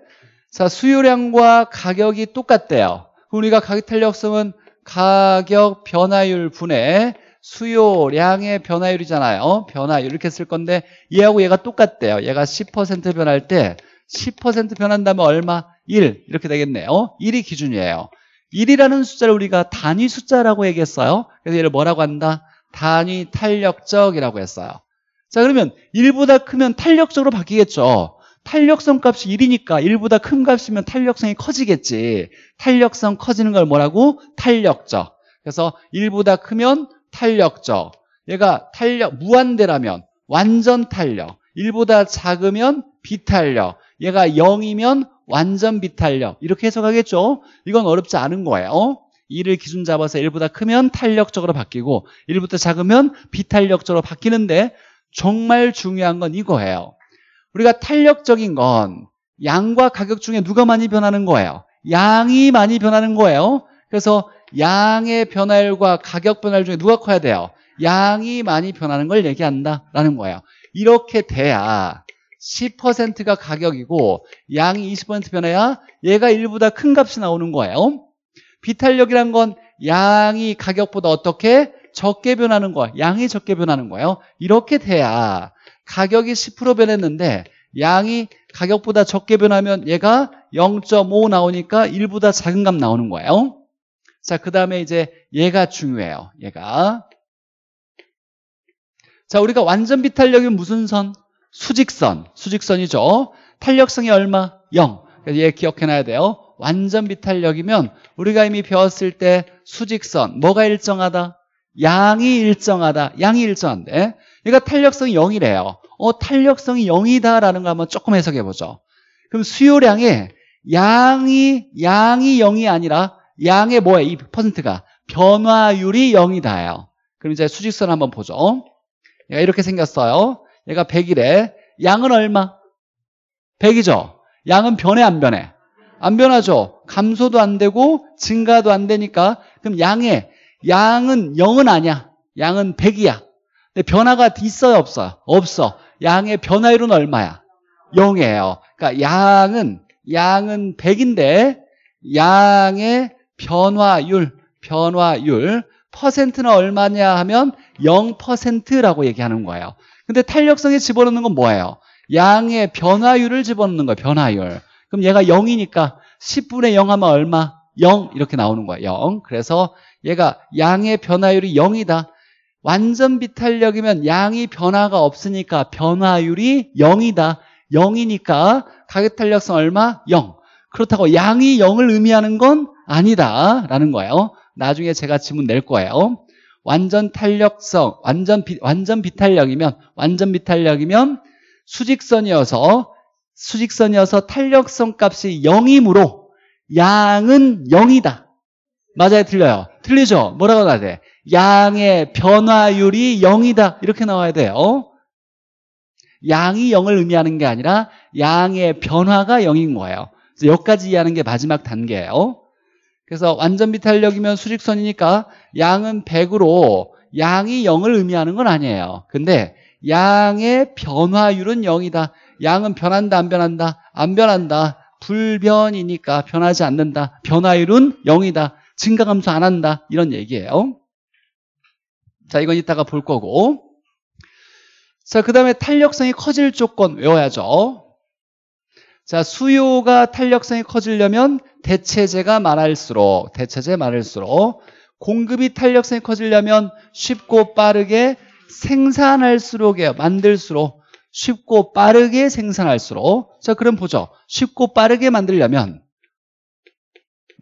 자, 수요량과 가격이 똑같대요. 우리가 가격 탄력성은 가격 변화율 분의 수요량의 변화율이잖아요. 어? 변화율 이렇게 쓸 건데 얘하고 얘가 똑같대요. 얘가 10% 변할 때 10% 변한다면 얼마? 1 이렇게 되겠네요. 어? 1이 기준이에요. 1이라는 숫자를 우리가 단위 숫자라고 얘기했어요. 그래서 얘를 뭐라고 한다? 단위 탄력적이라고 했어요. 자 그러면 1보다 크면 탄력적으로 바뀌겠죠. 탄력성 값이 1이니까 1보다 큰 값이면 탄력성이 커지겠지. 탄력성 커지는 걸 뭐라고? 탄력적. 그래서 1보다 크면 탄력적. 얘가 탄력, 무한대라면 완전 탄력. 1보다 작으면 비탄력. 얘가 0이면 완전 비탄력. 이렇게 해석하겠죠? 이건 어렵지 않은 거예요. 2를 기준 잡아서 1보다 크면 탄력적으로 바뀌고 1보다 작으면 비탄력적으로 바뀌는데 정말 중요한 건 이거예요. 우리가 탄력적인 건 양과 가격 중에 누가 많이 변하는 거예요? 양이 많이 변하는 거예요. 그래서 양의 변화율과 가격 변화율 중에 누가 커야 돼요? 양이 많이 변하는 걸 얘기한다라는 거예요. 이렇게 돼야 10%가 가격이고 양이 20% 변해야 얘가 1보다 큰 값이 나오는 거예요. 비탄력이란 건 양이 가격보다 어떻게 적게 변하는 거, 양이 적게 변하는 거예요. 이렇게 돼야 가격이 10% 변했는데 양이 가격보다 적게 변하면 얘가 0.5 나오니까 1보다 작은 값 나오는 거예요. 자, 그 다음에 이제 얘가 중요해요. 얘가. 자, 우리가 완전 비탄력이 무슨 선? 수직선. 수직선이죠. 탄력성이 얼마? 0. 그래서 얘 기억해놔야 돼요. 완전 비탄력이면 우리가 이미 배웠을 때 수직선 뭐가 일정하다? 양이 일정하다. 양이 일정한데 얘가 그러니까 탄력성이 0이래요. 어 탄력성이 0이다라는 거 한번 조금 해석해 보죠. 그럼 수요량에 양이 양이 0이 아니라 양의 뭐예요? 이 퍼센트가 변화율이 0이다예요. 그럼 이제 수직선 한번 보죠. 얘가 이렇게 생겼어요. 얘가 100이래. 양은 얼마? 100이죠. 양은 변해 안 변해? 안 변하죠. 감소도 안 되고 증가도 안 되니까 그럼 양의 양은 0은 아니야. 양은 100이야. 근데 변화가 있어요, 없어요? 없어. 양의 변화율은 얼마야? 0이에요. 그러니까 양은 양은 100인데 양의 변화율, 변화율. 퍼센트는 얼마냐 하면 0%라고 얘기하는 거예요. 근데 탄력성에 집어넣는 건 뭐예요? 양의 변화율을 집어넣는 거예요. 변화율. 그럼 얘가 0이니까 10분의 0 하면 얼마? 0 이렇게 나오는 거예요. 0. 그래서 얘가 양의 변화율이 0이다. 완전 비탄력이면 양이 변화가 없으니까 변화율이 0이다. 0이니까 가격 탄력성 얼마? 0. 그렇다고 양이 0을 의미하는 건 아니다라는 거예요. 나중에 제가 지문 낼 거예요. 완전 탄력성, 완전 비, 완전 비탄력이면 완전 비탄력이면 수직선이어서 수직선이어서 탄력성 값이 0이므로 양은 0이다. 맞아요, 틀려요. 틀리죠? 뭐라고 나야 돼? 양의 변화율이 0이다. 이렇게 나와야 돼요. 양이 0을 의미하는 게 아니라 양의 변화가 0인 거예요. 여기까지 이해하는 게 마지막 단계예요. 그래서 완전 비탄력이면 수직선이니까 양은 100으로 양이 0을 의미하는 건 아니에요. 근데 양의 변화율은 0이다. 양은 변한다 안 변한다 안 변한다 불변이니까 변하지 않는다 변화율은 0이다 증가 감소 안 한다 이런 얘기예요 자 이건 이따가 볼 거고 자그 다음에 탄력성이 커질 조건 외워야죠 자, 수요가 탄력성이 커지려면 대체제가 많을수록, 대체제 많을수록, 공급이 탄력성이 커지려면 쉽고 빠르게 생산할수록 만들수록, 쉽고 빠르게 생산할수록, 자, 그럼 보죠. 쉽고 빠르게 만들려면,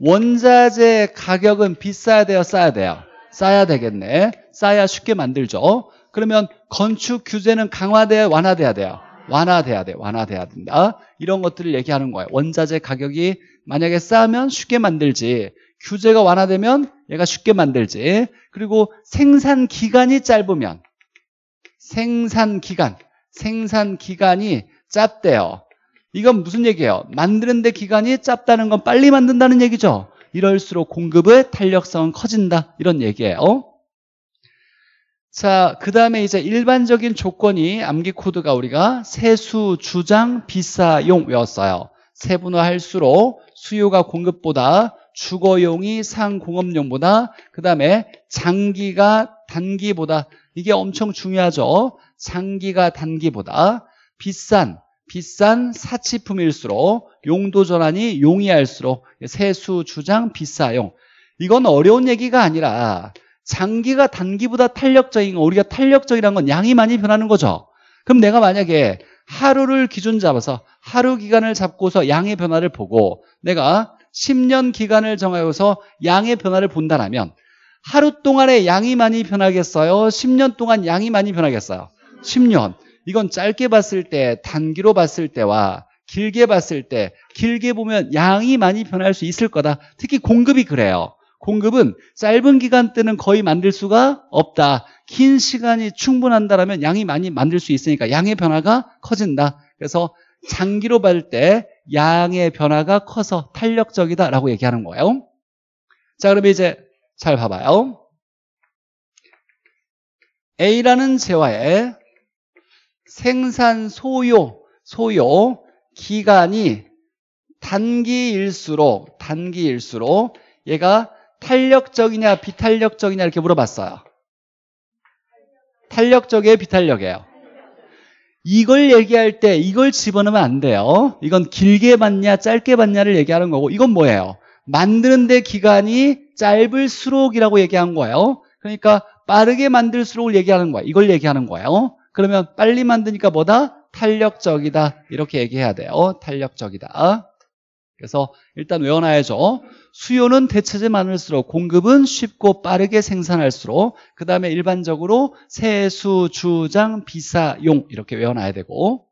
원자재 가격은 비싸야 돼요, 싸야 돼요? 싸야 되겠네. 싸야 쉽게 만들죠. 그러면 건축 규제는 강화돼야 완화되어야 돼요. 완화돼야 돼. 완화돼야 된다. 어? 이런 것들을 얘기하는 거예요. 원자재 가격이 만약에 싸면 쉽게 만들지 규제가 완화되면 얘가 쉽게 만들지 그리고 생산 기간이 짧으면 생산 기간 생산 기간이 짧대요. 이건 무슨 얘기예요? 만드는데 기간이 짧다는 건 빨리 만든다는 얘기죠. 이럴수록 공급의 탄력성은 커진다 이런 얘기예요. 자, 그 다음에 이제 일반적인 조건이 암기 코드가 우리가 세수, 주장, 비싸용 외웠어요. 세분화할수록 수요가 공급보다 주거용이 상공업용보다 그 다음에 장기가 단기보다 이게 엄청 중요하죠. 장기가 단기보다 비싼 비싼 사치품일수록 용도 전환이 용이할수록 세수, 주장, 비싸용 이건 어려운 얘기가 아니라 장기가 단기보다 탄력적인 거 우리가 탄력적이라는 건 양이 많이 변하는 거죠. 그럼 내가 만약에 하루를 기준 잡아서 하루 기간을 잡고서 양의 변화를 보고 내가 10년 기간을 정하여서 양의 변화를 본다라면 하루 동안에 양이 많이 변하겠어요? 10년 동안 양이 많이 변하겠어요? 10년. 이건 짧게 봤을 때, 단기로 봤을 때와 길게 봤을 때, 길게 보면 양이 많이 변할 수 있을 거다. 특히 공급이 그래요. 공급은 짧은 기간 때는 거의 만들 수가 없다. 긴 시간이 충분한다라면 양이 많이 만들 수 있으니까 양의 변화가 커진다. 그래서 장기로 받을 때 양의 변화가 커서 탄력적이다라고 얘기하는 거예요. 자, 그럼 이제 잘 봐봐요. A라는 재화의 생산 소요, 소요 기간이 단기일수록 단기일수록 얘가 탄력적이냐 비탄력적이냐 이렇게 물어봤어요. 탄력적이에요, 비탄력이에요. 이걸 얘기할 때 이걸 집어넣으면 안 돼요. 이건 길게 봤냐, 짧게 봤냐를 얘기하는 거고 이건 뭐예요? 만드는데 기간이 짧을수록이라고 얘기한 거예요. 그러니까 빠르게 만들수록 얘기하는 거예요. 이걸 얘기하는 거예요. 그러면 빨리 만드니까 뭐다? 탄력적이다. 이렇게 얘기해야 돼요. 탄력적이다. 그래서 일단 외워놔야죠. 수요는 대체재 많을수록 공급은 쉽고 빠르게 생산할수록 그 다음에 일반적으로 세수, 주장, 비사용 이렇게 외워놔야 되고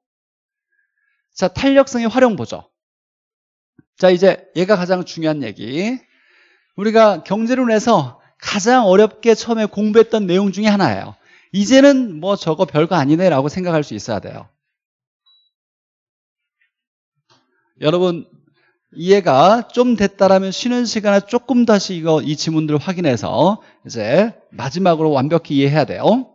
자 탄력성의 활용 보죠. 자 이제 얘가 가장 중요한 얘기 우리가 경제론에서 가장 어렵게 처음에 공부했던 내용 중에 하나예요. 이제는 뭐 저거 별거 아니네라고 생각할 수 있어야 돼요. 여러분 이해가 좀 됐다라면 쉬는 시간에 조금 다시 이거 이 지문들을 확인해서 이제 마지막으로 완벽히 이해해야 돼요.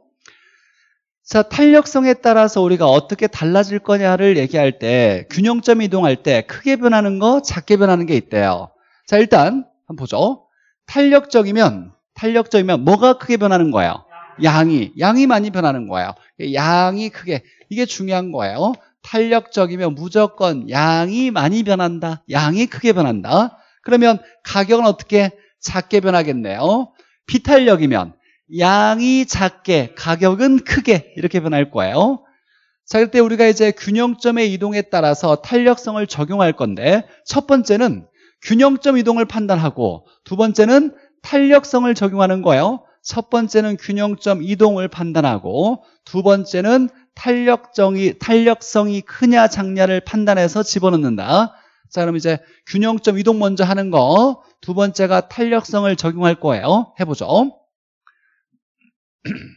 자, 탄력성에 따라서 우리가 어떻게 달라질 거냐를 얘기할 때 균형점 이동할 때 크게 변하는 거, 작게 변하는 게 있대요. 자, 일단 한번 보죠. 탄력적이면 탄력적이면 뭐가 크게 변하는 거예요? 양이, 양이 많이 변하는 거예요. 양이 크게 이게 중요한 거예요. 탄력적이며 무조건 양이 많이 변한다. 양이 크게 변한다. 그러면 가격은 어떻게 작게 변하겠네요. 비탄력이면 양이 작게 가격은 크게 이렇게 변할 거예요. 자, 그때 우리가 이제 균형점의 이동에 따라서 탄력성을 적용할 건데 첫 번째는 균형점 이동을 판단하고 두 번째는 탄력성을 적용하는 거예요. 첫 번째는 균형점 이동을 판단하고 두 번째는 탄력성이, 탄력성이 크냐 작냐를 판단해서 집어넣는다. 자 그럼 이제 균형점 이동 먼저 하는 거 두 번째가 탄력성을 적용할 거예요. 해보죠.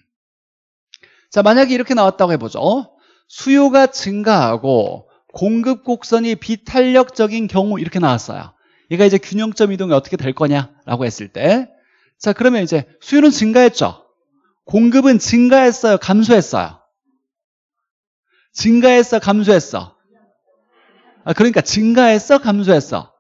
자 만약에 이렇게 나왔다고 해보죠. 수요가 증가하고 공급 곡선이 비탄력적인 경우 이렇게 나왔어요. 얘가 이제 균형점 이동이 어떻게 될 거냐라고 했을 때 자, 그러면 이제 수요는 증가했죠? 공급은 증가했어요? 감소했어요? 증가했어? 감소했어? 아, 그러니까 증가했어? 감소했어?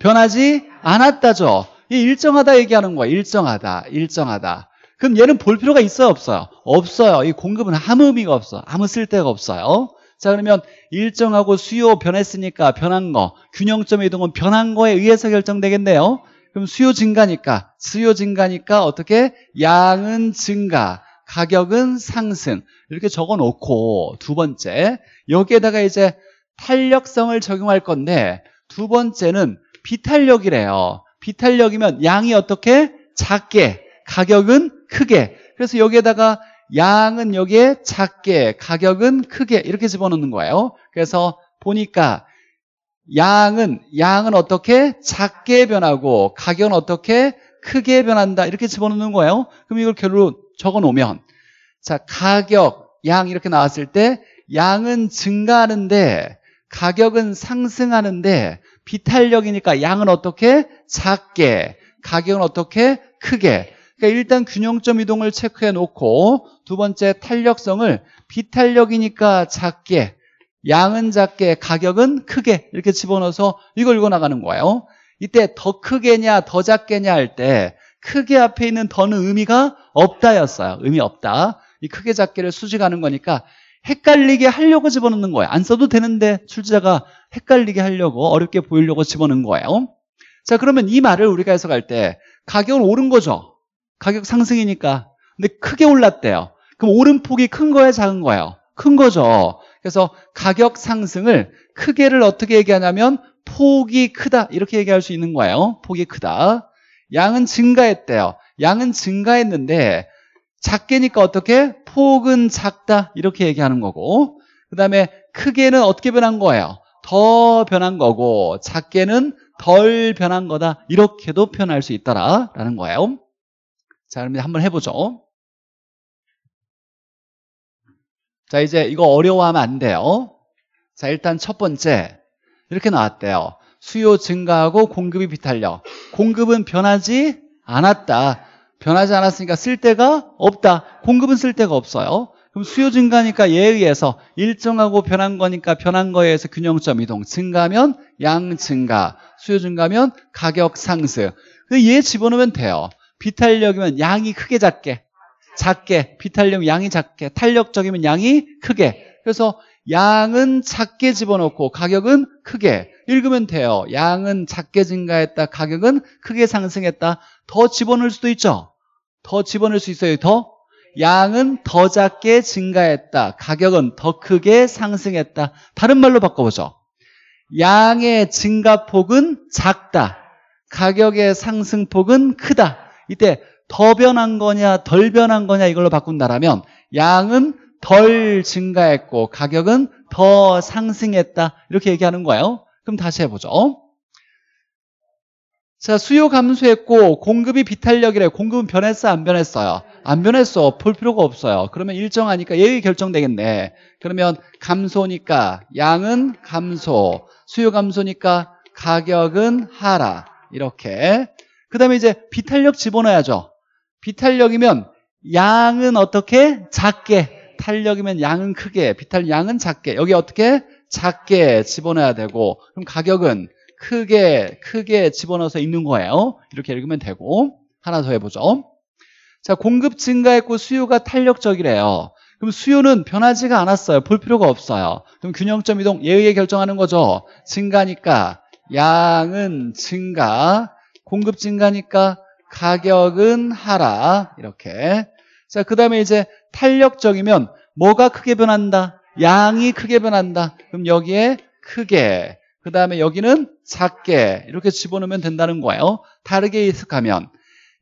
변하지 않았다죠? 이 일정하다 얘기하는 거야. 일정하다, 일정하다. 그럼 얘는 볼 필요가 있어요, 없어요? 없어요. 이 공급은 아무 의미가 없어. 아무 쓸데가 없어요. 자, 그러면 일정하고 수요 변했으니까 변한 거, 균형점 이동은 변한 거에 의해서 결정되겠네요. 그럼 수요 증가니까 수요 증가니까 어떻게 양은 증가 가격은 상승 이렇게 적어 놓고 두 번째 여기에다가 이제 탄력성을 적용할 건데 두 번째는 비탄력이래요 비탄력이면 양이 어떻게 작게 가격은 크게 그래서 여기에다가 양은 여기에 작게 가격은 크게 이렇게 집어넣는 거예요 그래서 보니까 양은 양은 어떻게 작게 변하고 가격은 어떻게 크게 변한다 이렇게 집어넣는 거예요. 그럼 이걸 결론 적어 놓으면 자 가격 양 이렇게 나왔을 때 양은 증가하는데 가격은 상승하는데 비탄력이니까 양은 어떻게 작게 가격은 어떻게 크게 그러니까 일단 균형점 이동을 체크해 놓고 두 번째 탄력성을 비탄력이니까 작게 양은 작게 가격은 크게 이렇게 집어넣어서 이걸 읽어나가는 거예요 이때 더 크게냐 더 작게냐 할 때 크게 앞에 있는 더는 의미가 없다였어요 의미 없다 이 크게 작게를 수직하는 거니까 헷갈리게 하려고 집어넣는 거예요 안 써도 되는데 출제자가 헷갈리게 하려고 어렵게 보이려고 집어넣은 거예요 자 그러면 이 말을 우리가 해석할 때 가격은 오른 거죠 가격 상승이니까 근데 크게 올랐대요 그럼 오른 폭이 큰 거예요 작은 거예요 큰 거죠 그래서 가격 상승을 크게를 어떻게 얘기하냐면 폭이 크다 이렇게 얘기할 수 있는 거예요. 폭이 크다. 양은 증가했대요. 양은 증가했는데 작게니까 어떻게? 폭은 작다 이렇게 얘기하는 거고 그 다음에 크게는 어떻게 변한 거예요? 더 변한 거고 작게는 덜 변한 거다 이렇게도 표현할 수 있다라는 거예요. 자 그럼 한번 해보죠. 자, 이제 이거 어려워하면 안 돼요. 자, 일단 첫 번째. 이렇게 나왔대요. 수요 증가하고 공급이 비탄력. 공급은 변하지 않았다. 변하지 않았으니까 쓸 데가 없다. 공급은 쓸 데가 없어요. 그럼 수요 증가니까 얘에 의해서 일정하고 변한 거니까 변한 거에 의해서 균형점 이동. 증가면 양 증가. 수요 증가면 가격 상승. 얘 그 집어넣으면 돼요. 비탄력이면 양이 크게 작게. 작게, 비탄륨 양이 작게, 탄력적이면 양이 크게. 그래서 양은 작게 집어넣고 가격은 크게. 읽으면 돼요. 양은 작게 증가했다. 가격은 크게 상승했다. 더 집어넣을 수도 있죠. 더 집어넣을 수 있어요. 더 양은 더 작게 증가했다. 가격은 더 크게 상승했다. 다른 말로 바꿔보죠. 양의 증가폭은 작다. 가격의 상승폭은 크다. 이때 더 변한 거냐 덜 변한 거냐 이걸로 바꾼다라면 양은 덜 증가했고 가격은 더 상승했다 이렇게 얘기하는 거예요 그럼 다시 해보죠 자 수요 감소했고 공급이 비탄력이래 공급은 변했어 안 변했어요 안 변했어 볼 필요가 없어요 그러면 일정하니까 예의 결정되겠네 그러면 감소니까 양은 감소 수요 감소니까 가격은 하라 이렇게 그 다음에 이제 비탄력 집어넣어야죠 비탄력이면 양은 어떻게? 작게. 탄력이면 양은 크게. 비탄 양은 작게. 여기 어떻게? 작게 집어넣어야 되고 그럼 가격은 크게 크게 집어넣어서 있는 거예요. 이렇게 읽으면 되고 하나 더 해보죠. 자 공급 증가했고 수요가 탄력적이래요. 그럼 수요는 변하지가 않았어요. 볼 필요가 없어요. 그럼 균형점 이동 예의에 결정하는 거죠. 증가니까 양은 증가, 공급 증가니까 가격은 하라 이렇게 자 그 다음에 이제 탄력적이면 뭐가 크게 변한다 양이 크게 변한다 그럼 여기에 크게 그 다음에 여기는 작게 이렇게 집어넣으면 된다는 거예요 다르게 해석하면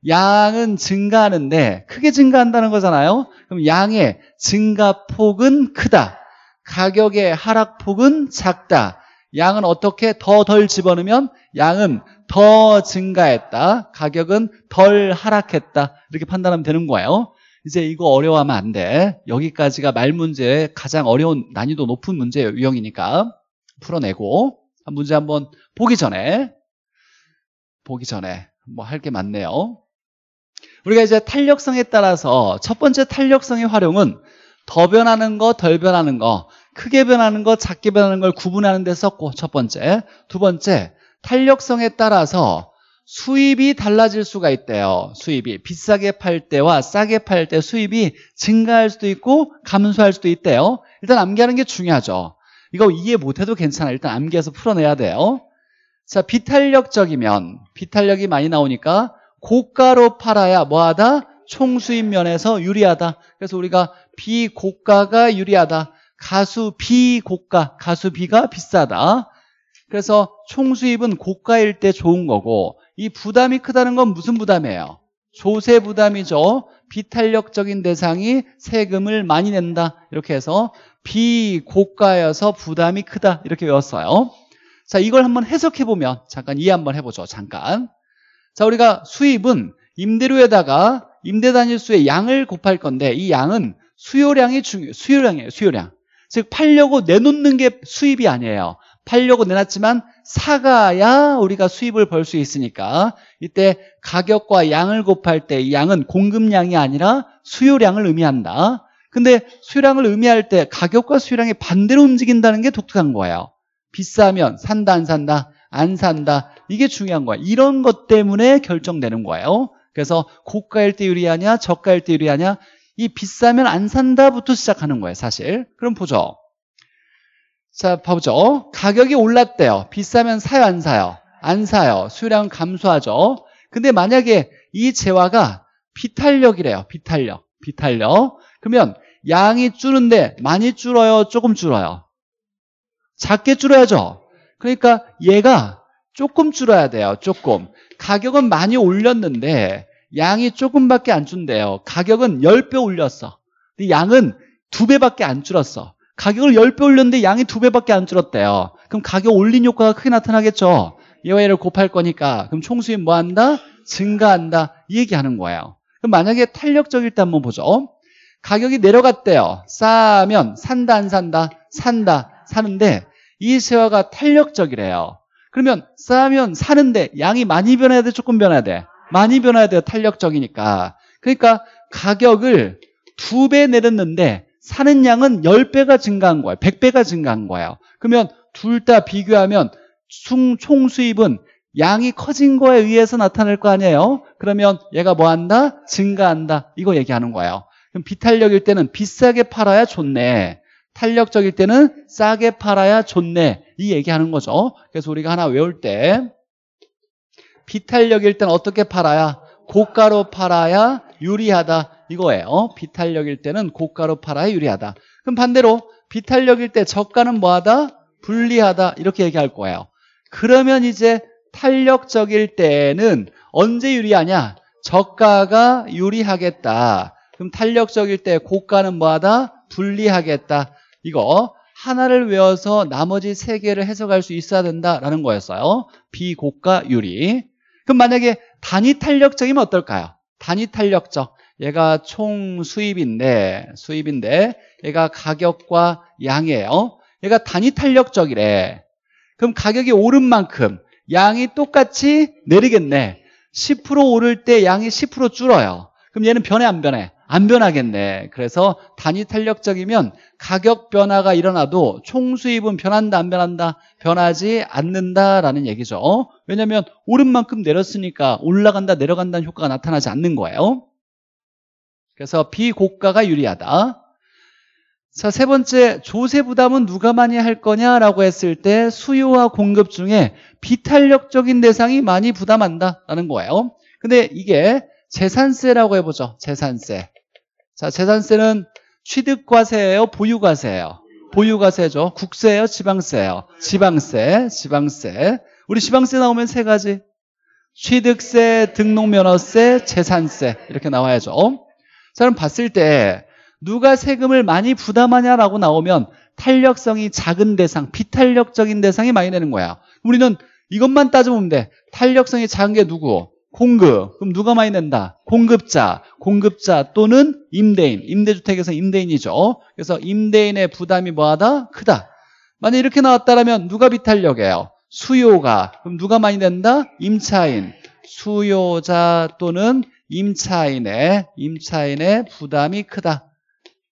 양은 증가하는데 크게 증가한다는 거잖아요 그럼 양의 증가폭은 크다 가격의 하락폭은 작다 양은 어떻게 더 덜 집어넣으면 양은 더 증가했다. 가격은 덜 하락했다. 이렇게 판단하면 되는 거예요. 이제 이거 어려워하면 안 돼. 여기까지가 말 문제의 가장 어려운 난이도 높은 문제예요. 유형이니까. 풀어내고. 문제 한번 보기 전에. 보기 전에. 뭐 할 게 많네요. 우리가 이제 탄력성에 따라서 첫 번째 탄력성의 활용은 더 변하는 거, 덜 변하는 거, 크게 변하는 거, 작게 변하는 걸 구분하는 데 썼고 첫 번째, 두 번째 탄력성에 따라서 수입이 달라질 수가 있대요. 수입이 비싸게 팔 때와 싸게 팔 때 수입이 증가할 수도 있고 감소할 수도 있대요. 일단 암기하는 게 중요하죠. 이거 이해 못해도 괜찮아. 일단 암기해서 풀어내야 돼요. 자, 비탄력적이면 비탄력이 많이 나오니까 고가로 팔아야 뭐하다? 총수입 면에서 유리하다. 그래서 우리가 비고가가 유리하다. 가수 비고가, 가수 비가 비싸다. 그래서 총수입은 고가일 때 좋은 거고 이 부담이 크다는 건 무슨 부담이에요? 조세 부담이죠. 비탄력적인 대상이 세금을 많이 낸다. 이렇게 해서 비고가여서 부담이 크다. 이렇게 외웠어요. 자, 이걸 한번 해석해 보면 잠깐 이해 한번 해보죠. 잠깐. 자, 우리가 수입은 임대료에다가 임대 단일수의 양을 곱할 건데 이 양은 수요량이 중요 수요량이에요. 수요량. 즉 팔려고 내놓는 게 수입이 아니에요. 팔려고 내놨지만 사가야 우리가 수입을 벌 수 있으니까 이때 가격과 양을 곱할 때 양은 공급량이 아니라 수요량을 의미한다. 근데 수요량을 의미할 때 가격과 수요량이 반대로 움직인다는 게 독특한 거예요. 비싸면 산다 안 산다 안 산다 이게 중요한 거예요. 이런 것 때문에 결정되는 거예요. 그래서 고가일 때 유리하냐 저가일 때 유리하냐 이 비싸면 안 산다부터 시작하는 거예요 사실. 그럼 보죠. 자, 봐보죠. 어? 가격이 올랐대요. 비싸면 사요, 안 사요? 안 사요. 수요량 감소하죠. 근데 만약에 이 재화가 비탄력이래요. 비탄력. 비탄력. 그러면 양이 줄는데 많이 줄어요? 조금 줄어요? 작게 줄어야죠. 그러니까 얘가 조금 줄어야 돼요. 조금. 가격은 많이 올렸는데 양이 조금밖에 안 준대요. 가격은 10배 올렸어. 근데 양은 2배밖에 안 줄었어. 가격을 10배 올렸는데 양이 2배밖에 안 줄었대요. 그럼 가격 올린 효과가 크게 나타나겠죠. 예외를 곱할 거니까 그럼 총수입 뭐 한다? 증가한다 이 얘기하는 거예요. 그럼 만약에 탄력적일 때 한번 보죠. 가격이 내려갔대요. 싸면 산다 안 산다? 산다 사는데 이 세화가 탄력적이래요. 그러면 싸면 사는데 양이 많이 변해야 돼? 조금 변해야 돼? 많이 변해야 돼요. 탄력적이니까. 그러니까 가격을 두배 내렸는데 사는 양은 10배가 증가한 거예요. 100배가 증가한 거예요. 그러면 둘 다 비교하면 총 수입은 양이 커진 거에 의해서 나타날 거 아니에요? 그러면 얘가 뭐 한다? 증가한다. 이거 얘기하는 거예요. 그럼 비탄력일 때는 비싸게 팔아야 좋네. 탄력적일 때는 싸게 팔아야 좋네. 이 얘기하는 거죠. 그래서 우리가 하나 외울 때 비탄력일 때는 어떻게 팔아야? 고가로 팔아야 유리하다. 이거예요. 어? 비탄력일 때는 고가로 팔아야 유리하다. 그럼 반대로 비탄력일 때 저가는 뭐하다? 불리하다. 이렇게 얘기할 거예요. 그러면 이제 탄력적일 때는 언제 유리하냐? 저가가 유리하겠다. 그럼 탄력적일 때 고가는 뭐하다? 불리하겠다. 이거 하나를 외워서 나머지 세 개를 해석할 수 있어야 된다라는 거였어요. 비고가 유리. 그럼 만약에 단위 탄력적이면 어떨까요? 단위 탄력적. 얘가 총 수입인데 수입인데 얘가 가격과 양이에요. 어? 얘가 단위 탄력적이래. 그럼 가격이 오른 만큼 양이 똑같이 내리겠네. 10% 오를 때 양이 10% 줄어요. 그럼 얘는 변해 안 변해? 안 변하겠네. 그래서 단위 탄력적이면 가격 변화가 일어나도 총 수입은 변한다 안 변한다? 변하지 않는다라는 얘기죠. 어? 왜냐하면 오른 만큼 내렸으니까 올라간다 내려간다는 효과가 나타나지 않는 거예요. 그래서 비고가가 유리하다. 자, 세 번째, 조세 부담은 누가 많이 할 거냐라고 했을 때 수요와 공급 중에 비탄력적인 대상이 많이 부담한다라는 거예요. 근데 이게 재산세라고 해보죠. 재산세. 자, 재산세는 취득과세예요, 보유과세예요. 보유과세죠. 국세예요, 지방세예요. 지방세, 지방세. 우리 지방세 나오면 세 가지. 취득세, 등록면허세, 재산세 이렇게 나와야죠. 사람 봤을 때 누가 세금을 많이 부담하냐라고 나오면 탄력성이 작은 대상, 비탄력적인 대상이 많이 내는 거야. 우리는 이것만 따져보면 돼. 탄력성이 작은 게 누구? 공급. 그럼 누가 많이 낸다? 공급자. 공급자 또는 임대인. 임대주택에서 임대인이죠. 그래서 임대인의 부담이 뭐하다? 크다. 만약 이렇게 나왔다면 누가 비탄력이에요? 수요가. 그럼 누가 많이 낸다? 임차인. 수요자 또는 임차인의 임차인의 부담이 크다.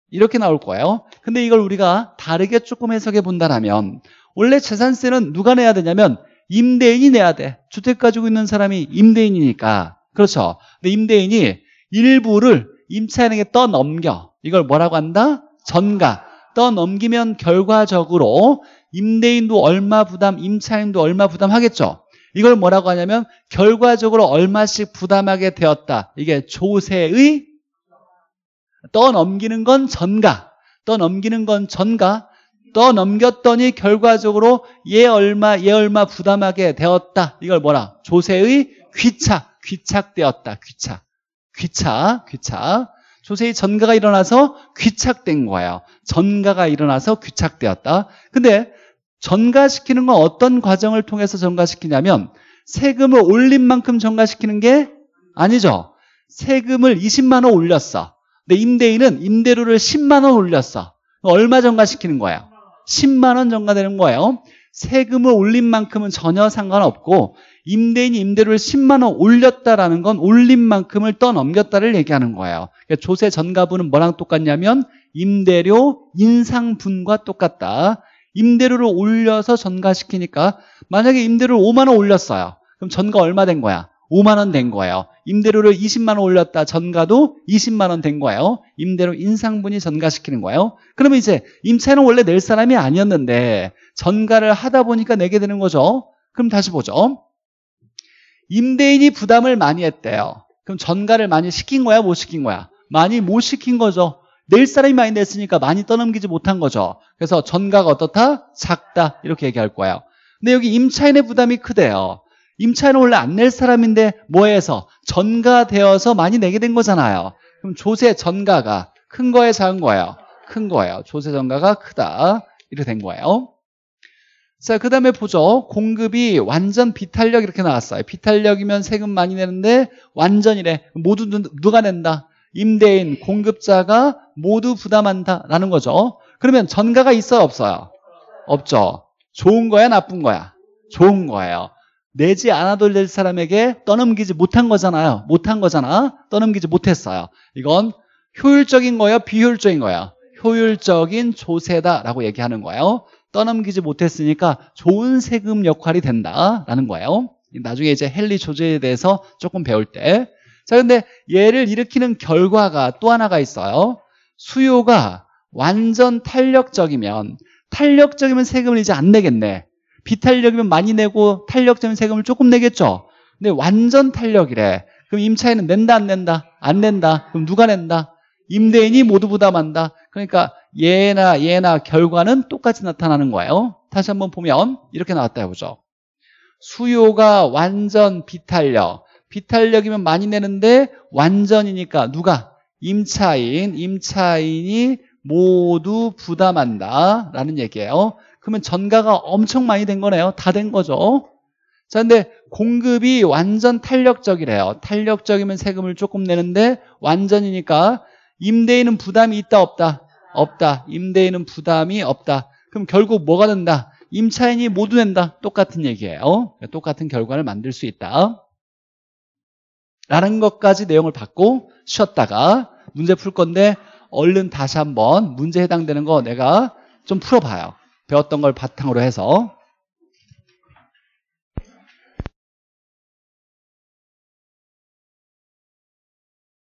이렇게 나올 거예요. 근데 이걸 우리가 다르게 조금 해석해 본다면 원래 재산세는 누가 내야 되냐면 임대인이 내야 돼. 주택 가지고 있는 사람이 임대인이니까. 그렇죠. 근데 임대인이 일부를 임차인에게 떠넘겨. 이걸 뭐라고 한다? 전가. 떠넘기면 결과적으로 임대인도 얼마 부담, 임차인도 얼마 부담하겠죠. 이걸 뭐라고 하냐면 결과적으로 얼마씩 부담하게 되었다. 이게 조세의 떠넘기는 건 전가, 떠넘기는 건 전가, 떠넘겼더니 결과적으로 얘 얼마, 얘 얼마 부담하게 되었다. 이걸 뭐라? 조세의 귀착, 귀착되었다. 귀착, 귀착, 귀착. 조세의 전가가 일어나서 귀착된 거예요. 전가가 일어나서 귀착되었다. 근데 전가시키는 건 어떤 과정을 통해서 전가시키냐면 세금을 올린 만큼 전가시키는 게 아니죠. 세금을 20만 원 올렸어. 근데 임대인은 임대료를 10만 원 올렸어. 얼마 전가시키는 거예요? 10만 원 전가되는 거예요. 세금을 올린 만큼은 전혀 상관없고 임대인이 임대료를 10만 원 올렸다라는 건 올린 만큼을 떠넘겼다를 얘기하는 거예요. 그러니까 조세 전가분은 뭐랑 똑같냐면 임대료 인상분과 똑같다. 임대료를 올려서 전가시키니까 만약에 임대료를 5만 원 올렸어요. 그럼 전가 얼마 된 거야? 5만 원 된 거예요. 임대료를 20만 원 올렸다. 전가도 20만 원 된 거예요. 임대료 인상분이 전가시키는 거예요. 그러면 이제 임차는 원래 낼 사람이 아니었는데 전가를 하다 보니까 내게 되는 거죠. 그럼 다시 보죠. 임대인이 부담을 많이 했대요. 그럼 전가를 많이 시킨 거야, 못 시킨 거야? 많이 못 시킨 거죠. 낼 사람이 많이 냈으니까 많이 떠넘기지 못한 거죠. 그래서 전가가 어떻다? 작다. 이렇게 얘기할 거예요. 근데 여기 임차인의 부담이 크대요. 임차인은 원래 안 낼 사람인데 뭐해서? 전가되어서 많이 내게 된 거잖아요. 그럼 조세 전가가 큰 거에 작은 거예요? 큰 거예요. 조세 전가가 크다. 이렇게 된 거예요. 자, 그 다음에 보죠. 공급이 완전 비탄력 이렇게 나왔어요. 비탄력이면 세금 많이 내는데 완전이래. 모두 누가 낸다? 임대인, 공급자가 모두 부담한다라는 거죠. 그러면 전가가 있어요? 없어요? 없죠. 좋은 거야? 나쁜 거야? 좋은 거예요. 내지 않아도 될 사람에게 떠넘기지 못한 거잖아요. 못한 거잖아. 떠넘기지 못했어요. 이건 효율적인 거예요? 비효율적인 거예요? 효율적인 조세다라고 얘기하는 거예요. 떠넘기지 못했으니까 좋은 세금 역할이 된다라는 거예요. 나중에 이제 헨리 조제에 대해서 조금 배울 때. 자, 근데 얘를 일으키는 결과가 또 하나가 있어요. 수요가 완전 탄력적이면 탄력적이면 세금을 이제 안 내겠네. 비탄력이면 많이 내고 탄력적인 세금을 조금 내겠죠. 근데 완전 탄력이래. 그럼 임차인은 낸다 안 낸다? 안 낸다. 그럼 누가 낸다? 임대인이 모두 부담한다. 그러니까 예나예나 결과는 똑같이 나타나는 거예요. 다시 한번 보면 이렇게 나왔다 해보죠. 수요가 완전 비탄력. 비탄력이면 많이 내는데 완전이니까 누가? 임차인. 임차인이 모두 부담한다 라는 얘기예요 그러면 전가가 엄청 많이 된 거네요 다 된 거죠 자 근데 공급이 완전 탄력적이래요 탄력적이면 세금을 조금 내는데 완전이니까 임대인은 부담이 있다 없다 없다 임대인은 부담이 없다 그럼 결국 뭐가 된다 임차인이 모두 낸다 똑같은 얘기예요 똑같은 결과를 만들 수 있다 라는 것까지 내용을 받고 쉬었다가 문제 풀 건데 얼른 다시 한번 문제 해당되는 거 내가 좀 풀어봐요. 배웠던 걸 바탕으로 해서.